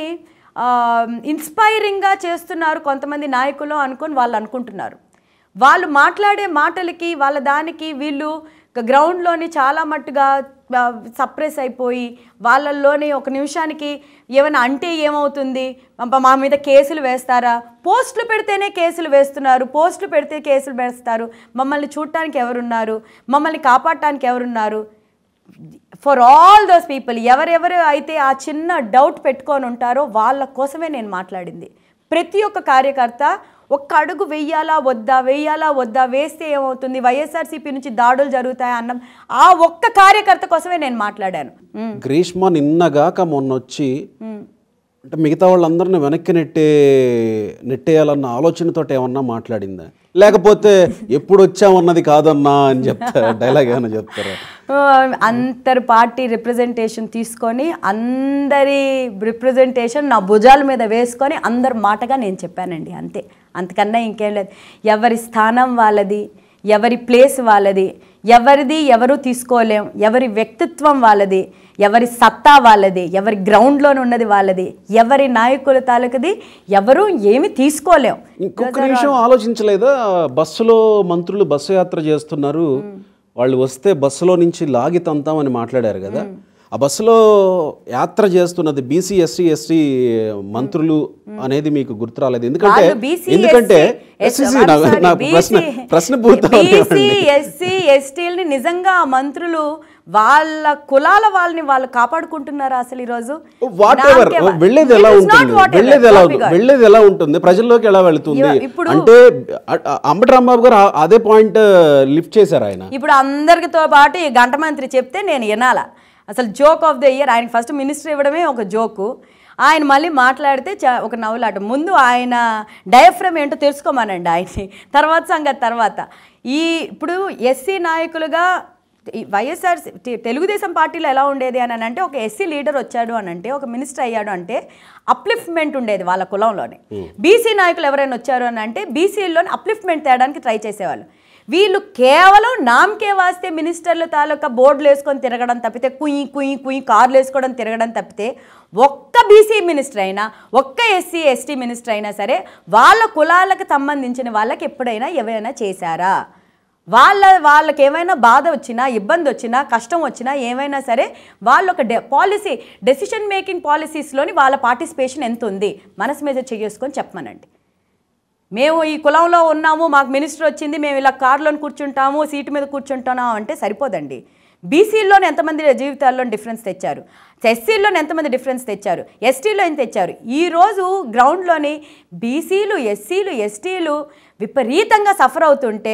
ఇన్స్పైరింగ్గా చేస్తున్నారు కొంతమంది నాయకులు అనుకొని వాళ్ళు అనుకుంటున్నారు వాళ్ళు మాట్లాడే మాటలకి వాళ్ళ దానికి వీళ్ళు గ్రౌండ్లోని చాలా మట్టుగా సప్రెస్ అయిపోయి వాళ్ళల్లోని ఒక నిమిషానికి ఏమైనా అంటే ఏమవుతుంది మా మీద కేసులు వేస్తారా పోస్టులు పెడితేనే కేసులు వేస్తున్నారు పోస్టులు పెడితే కేసులు వేస్తారు మమ్మల్ని చూడటానికి ఎవరున్నారు మమ్మల్ని కాపాడటానికి ఎవరున్నారు ఫర్ ఆల్ దోస్ పీపుల్ ఎవరెవరు అయితే ఆ చిన్న డౌట్ పెట్టుకొని ఉంటారో వాళ్ళ కోసమే నేను మాట్లాడింది ప్రతి ఒక్క కార్యకర్త ఒక్క అడుగు వెయ్యాలా వద్దా వేయాలా వద్దా వేస్తే ఏమవుతుంది వైఎస్ఆర్సీపీ నుంచి దాడులు జరుగుతాయా అన్నం ఆ ఒక్క కార్యకర్త కోసమే నేను మాట్లాడాను గ్రీష్మ నిన్నగాక మొన్నొచ్చి అంటే మిగతా వాళ్ళందరిని వెనక్కి నెట్టే నెట్టేయాలన్న ఆలోచనతో ఏమన్నా మాట్లాడిందా లేకపోతే ఎప్పుడు వచ్చామన్నది కాదన్నా అని చెప్తారు డైలాగ్ *laughs* ఏమన్నా చెప్తారు అంతర్ పార్టీ రిప్రజెంటేషన్ తీసుకొని అందరి రిప్రజెంటేషన్ నా భుజాల మీద వేసుకొని అందరి మాటగా నేను చెప్పానండి అంతే అంతకన్నా ఇంకేం లేదు ఎవరి స్థానం వాళ్ళది ఎవరి ప్లేస్ వాళ్ళది ఎవరిది ఎవరు తీసుకోలేం ఎవరి వ్యక్తిత్వం వాళ్ళది ఎవరి సత్తా వాళ్ళది ఎవరి గ్రౌండ్లోనే ఉన్నది వాళ్ళది ఎవరి నాయకుల తాలూకది ఎవరు ఏమి తీసుకోలేం ఇంకొక విషయం ఆలోచించలేదా బస్సులో మంత్రులు బస్సు యాత్ర చేస్తున్నారు వాళ్ళు వస్తే బస్సులో నుంచి లాగి తంతామని మాట్లాడారు కదా ఆ బస్సులో యాత్ర చేస్తున్నది బీసీ ఎస్సీ ఎస్టీ మంత్రులు అనేది మీకు గుర్తు రాలేదు ఎందుకంటే ఎందుకంటే ప్రశ్న ప్రశ్న నిజంగా మంత్రులు వాళ్ళ కులాల వాళ్ళని వాళ్ళు కాపాడుకుంటున్నారా అసలు ఈ రోజు oh, oh, వాట్ ఎవర్ వెళ్ళేది ఎలా ఉంటుంది వెళ్ళేది ఎలా వెళ్ళేది ఎలా ఉంటుంది ప్రజల్లోకి ఎలా వెళుతుంది అంటే రాంబాబు గారు అదే పాయింట్ లిఫ్ట్ చేశారు ఆయన ఇప్పుడు అందరితో పాటు గంట మంత్రి చెప్తే నేను వినాలా అసలు జోక్ ఆఫ్ ద ఇయర్ ఆయన ఫస్ట్ మినిస్టర్ ఇవ్వడమే ఒక జోకు ఆయన మళ్ళీ మాట్లాడితే ఒక నవ్వులాట ముందు ఆయన డయఫ్రమ్ ఏంటో తెలుసుకోమానండి ఆయన్ని తర్వాత సంగతి తర్వాత ఈ ఇప్పుడు ఎస్సీ నాయకులుగా వైఎస్ఆర్ తెలుగుదేశం పార్టీలో ఎలా ఉండేది అని అంటే ఒక ఎస్సీ లీడర్ వచ్చాడు అని అంటే ఒక మినిస్టర్ అయ్యాడు అంటే అప్లిఫ్ట్మెంట్ ఉండేది వాళ్ళ కులంలోనే బీసీ నాయకులు ఎవరైనా వచ్చారు అని అంటే బీసీలోనే అప్లిఫ్ట్మెంట్ తేడానికి ట్రై చేసేవాళ్ళు వీళ్ళు కేవలం నామకే వాస్తే మినిస్టర్ల తాలూకా బోర్డులు వేసుకొని తిరగడం తప్పితే కుయి కుయి కుయి కార్లు వేసుకోవడం తిరగడం తప్పితే ఒక్క బీసీ మినిస్టర్ అయినా ఒక్క ఎస్సీ ఎస్టీ మినిస్టర్ అయినా సరే వాళ్ళ కులాలకు సంబంధించిన వాళ్ళకి ఎప్పుడైనా ఏమైనా చేశారా వాళ్ళ వాళ్ళకి ఏమైనా బాధ వచ్చినా ఇబ్బంది వచ్చినా కష్టం వచ్చినా ఏమైనా సరే వాళ్ళ ఒక డె పాలసీ డెసిషన్ మేకింగ్ పాలసీస్లోని వాళ్ళ పార్టిసిపేషన్ ఎంత ఉంది మనసు మీద చేసుకొని చెప్పమనండి మేము ఈ కులంలో ఉన్నాము మాకు మినిస్టర్ వచ్చింది మేము ఇలా కార్లో కూర్చుంటాము సీటు మీద కూర్చుంటున్నాము అంటే సరిపోదండి బీసీల్లోనే ఎంతమంది జీవితాల్లో డిఫరెన్స్ తెచ్చారు ఎస్సీల్లోనే ఎంతమంది డిఫరెన్స్ తెచ్చారు ఎస్టీలో ఎంత తెచ్చారు ఈరోజు గ్రౌండ్లోని బీసీలు ఎస్సీలు ఎస్టీలు విపరీతంగా సఫర్ అవుతుంటే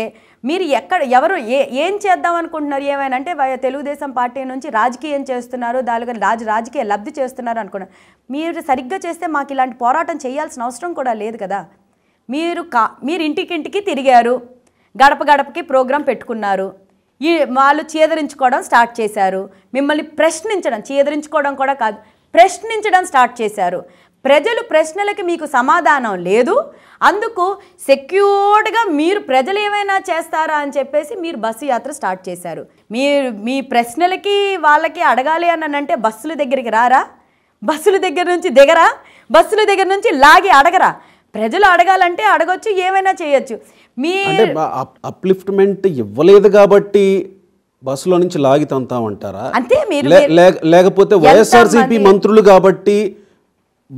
మీరు ఎక్కడ ఎవరు ఏ ఏం చేద్దాం అనుకుంటున్నారు ఏమైనా అంటే తెలుగుదేశం పార్టీ నుంచి రాజకీయం చేస్తున్నారు దానిగా రాజు రాజకీయ లబ్ధి చేస్తున్నారు అనుకున్నారు మీరు సరిగ్గా చేస్తే మాకు ఇలాంటి పోరాటం చేయాల్సిన అవసరం కూడా లేదు కదా మీరు కా మీరు ఇంటికింటికి తిరిగారు గడప గడపకి ప్రోగ్రాం పెట్టుకున్నారు ఈ వాళ్ళు చేదరించుకోవడం స్టార్ట్ చేశారు మిమ్మల్ని ప్రశ్నించడం చేదరించుకోవడం కూడా కాదు ప్రశ్నించడం స్టార్ట్ చేశారు ప్రజలు ప్రశ్నలకి మీకు సమాధానం లేదు అందుకు సెక్యూర్డ్గా మీరు ప్రజలు ఏమైనా చేస్తారా అని చెప్పేసి మీరు బస్సు యాత్ర స్టార్ట్ చేశారు మీరు మీ ప్రశ్నలకి వాళ్ళకి అడగాలి అని అంటే బస్సుల దగ్గరికి రారా బస్సుల దగ్గర నుంచి దిగరా బస్సుల దగ్గర నుంచి లాగి అడగరా ప్రజలు అడగాలంటే అడగొచ్చు ఏమైనా చేయొచ్చు మీ అప్లిఫ్ట్మెంట్ ఇవ్వలేదు కాబట్టి బస్సులో నుంచి లాగి తంతామంటారా అంటే మీరు లేకపోతే వైఎస్ఆర్సిపి మంత్రులు కాబట్టి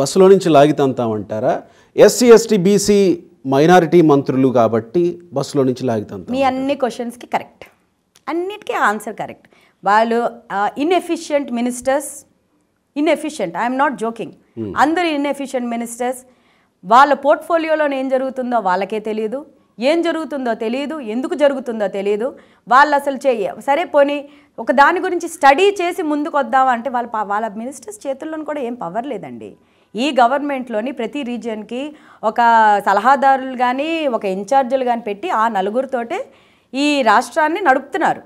బస్సులో నుంచి లాగి తంతామంటారా ఎస్సీ ఎస్టీ బీసీ మైనారిటీ మంత్రులు కాబట్టి బస్సులో నుంచి లాగి తంతా మీ అన్ని క్వశ్చన్స్కి కరెక్ట్ అన్నిటికీ ఆన్సర్ కరెక్ట్ వాళ్ళు inefficient ministers inefficient I'm not joking అందరు ఇన్ఎఫిషియంట్ మినిస్టర్స్ వాళ్ళ పోర్ట్ఫోలియోలోనే ఏం జరుగుతుందో వాళ్ళకే తెలియదు ఏం జరుగుతుందో తెలియదు ఎందుకు జరుగుతుందో తెలియదు వాళ్ళు అసలు చేయ సరే పోనీ ఒక దాని గురించి స్టడీ చేసి ముందుకు వద్దామంటే వాళ్ళ వాళ్ళ మినిస్టర్స్ చేతుల్లోని కూడా ఏం పవర్ లేదండి ఈ గవర్నమెంట్లోని ప్రతి రీజియన్కి ఒక సలహాదారులు కానీ ఒక ఇన్ఛార్జీలు కానీ పెట్టి ఆ నలుగురితోటే ఈ రాష్ట్రాన్ని నడుపుతున్నారు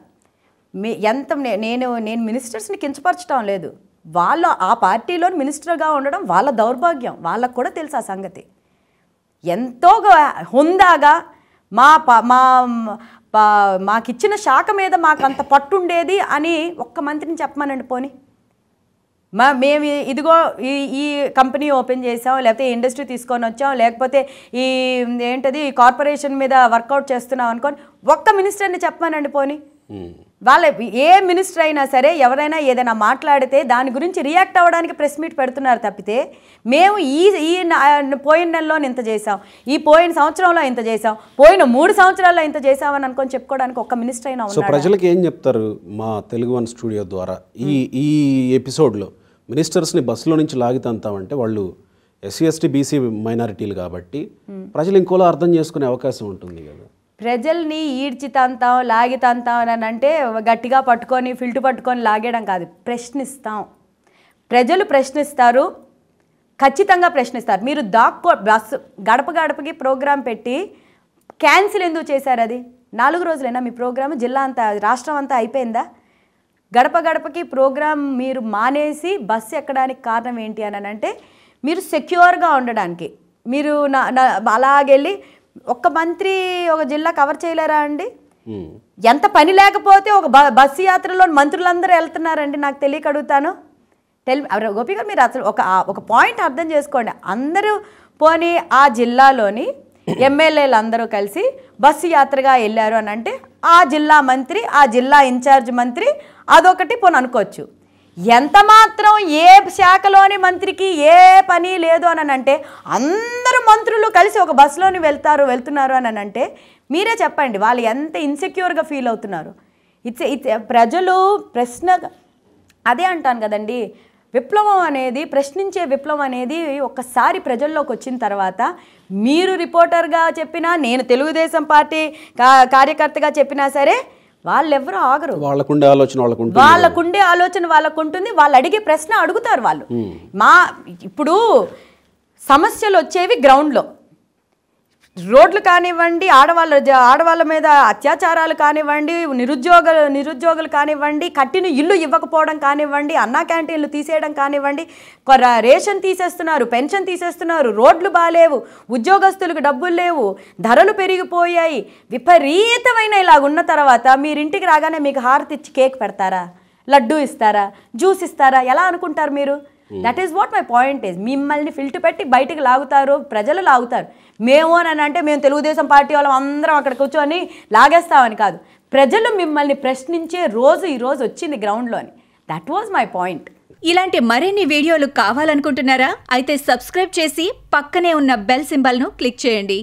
మీ ఎంత నేను నేను మినిస్టర్స్ని కించపరచడం లేదు వాళ్ళు ఆ పార్టీలో మినిస్టర్గా ఉండడం వాళ్ళ దౌర్భాగ్యం వాళ్ళకు కూడా తెలుసు ఆ సంగతి ఎంతో హుందాగా మా మా మాకిచ్చిన శాఖ మీద మాకు అంత పట్టుండేది అని ఒక్క మంత్రిని చెప్పమనండి పోని మా మేము ఇదిగో ఈ ఈ కంపెనీ ఓపెన్ చేసాం లేకపోతే ఇండస్ట్రీ తీసుకొని వచ్చాం లేకపోతే ఈ ఏంటది కార్పొరేషన్ మీద వర్కౌట్ చేస్తున్నాం అనుకొని ఒక్క మినిస్టర్ని చెప్పమనండి పోని వాళ్ళ ఏ మినిస్టర్ అయినా సరే ఎవరైనా ఏదైనా మాట్లాడితే దాని గురించి రియాక్ట్ అవ్వడానికి ప్రెస్ మీట్ పెడుతున్నారు తప్పితే మేము ఈ ఈ పోయిన నెలలో ఇంత చేసాం ఈ పోయిన సంవత్సరంలో ఇంత చేసాం పోయిన మూడు సంవత్సరాల్లో ఇంత చేసామని అనుకొని చెప్పుకోవడానికి ఒక్క మినిస్టర్ అయినా సో ప్రజలకు ఏం చెప్తారు మా తెలుగు వన్ స్టూడియో ద్వారా ఈ ఈ ఎపిసోడ్లో మినిస్టర్స్ని బస్సులో నుంచి లాగితంతామంటే వాళ్ళు ఎస్సీ ఎస్టీ బీసీ మైనారిటీలు కాబట్టి ప్రజలు ఇంకోలా అర్థం చేసుకునే అవకాశం ఉంటుంది కదా ప్రజల్ని ఈడ్చి తంతాం లాగి తంతాం అని అంటే గట్టిగా పట్టుకొని ఫిల్టు పట్టుకొని లాగేయడం కాదు ప్రశ్నిస్తాం ప్రజలు ప్రశ్నిస్తారు ఖచ్చితంగా ప్రశ్నిస్తారు మీరు దాక్కో బస్సు గడప గడపకి ప్రోగ్రాం పెట్టి క్యాన్సిల్ ఎందుకు చేశారు అది నాలుగు రోజులైనా మీ ప్రోగ్రాము జిల్లా అంతా రాష్ట్రం అంతా అయిపోయిందా గడప గడపకి ప్రోగ్రాం మీరు మానేసి బస్సు ఎక్కడానికి కారణం ఏంటి అని అంటే మీరు సెక్యూర్గా ఉండడానికి మీరు నా అలాగెళ్ళి ఒక్క మంత్రి ఒక జిల్లా కవర్ చేయలేరా అండి ఎంత పని లేకపోతే ఒక బస్సు యాత్రలో మంత్రులందరూ వెళ్తున్నారండి నాకు తెలియక అడుగుతాను టెల్ గోపి గారు మీరు అసలు ఒక ఒక పాయింట్ అర్థం చేసుకోండి అందరూ పోనీ ఆ జిల్లాలోని ఎమ్మెల్యేలు అందరూ కలిసి బస్సు యాత్రగా వెళ్ళారు అని అంటే ఆ జిల్లా మంత్రి ఆ జిల్లా ఇన్ఛార్జ్ మంత్రి అదొకటి పోను అనుకోవచ్చు ఎంత మాత్రం ఏ శాఖలోని మంత్రికి ఏ పని లేదు అని అంటే అందరు మంత్రులు కలిసి ఒక బస్సులోని వెళ్తారు వెళ్తున్నారు అని అంటే మీరే చెప్పండి వాళ్ళు ఎంత ఇన్సెక్యూర్గా ఫీల్ అవుతున్నారు ఇట్స్ ఇట్స్ ప్రజలు ప్రశ్న అదే అంటాను కదండి విప్లవం అనేది ప్రశ్నించే విప్లవం అనేది ఒక్కసారి ప్రజల్లోకి వచ్చిన తర్వాత మీరు రిపోర్టర్గా చెప్పినా నేను తెలుగుదేశం పార్టీ కార్యకర్తగా చెప్పినా సరే వాళ్ళెవరూ ఆగరు వాళ్ళకుండే ఆలోచన వాళ్ళకు వాళ్ళకుండే ఆలోచన వాళ్ళకు ఉంటుంది వాళ్ళు అడిగే ప్రశ్న అడుగుతారు వాళ్ళు మా ఇప్పుడు సమస్యలు వచ్చేవి గ్రౌండ్లో రోడ్లు కానివ్వండి ఆడవాళ్ళ ఆడవాళ్ళ మీద అత్యాచారాలు కానివ్వండి నిరుద్యోగ నిరుద్యోగులు కానివ్వండి కట్టిన ఇల్లు ఇవ్వకపోవడం కానివ్వండి అన్నా క్యాంటీన్లు తీసేయడం కానివ్వండి రేషన్ తీసేస్తున్నారు పెన్షన్ తీసేస్తున్నారు రోడ్లు బాగాలేవు ఉద్యోగస్తులకు డబ్బులు లేవు ధరలు పెరిగిపోయాయి విపరీతమైన ఇలా ఉన్న తర్వాత మీరింటికి రాగానే మీకు హారతిచ్చి కేక్ పెడతారా లడ్డూ ఇస్తారా జ్యూస్ ఇస్తారా ఎలా అనుకుంటారు మీరు that is what my point is మిమ్మల్ని ఫిల్ట్ పెట్టి బయటకు లాగుతారు ప్రజలు లాగుతారు మేము అని అంటే మేము తెలుగుదేశం పార్టీ వాళ్ళం అందరం అక్కడ కూర్చొని లాగేస్తామని కాదు ప్రజలు మిమ్మల్ని ప్రశ్నించే రోజు ఈరోజు వచ్చింది గ్రౌండ్లోని దట్ వాజ్ మై పాయింట్ ఇలాంటి మరిన్ని వీడియోలు కావాలనుకుంటున్నారా అయితే సబ్స్క్రైబ్ చేసి పక్కనే ఉన్న బెల్ సింబల్ను క్లిక్ చేయండి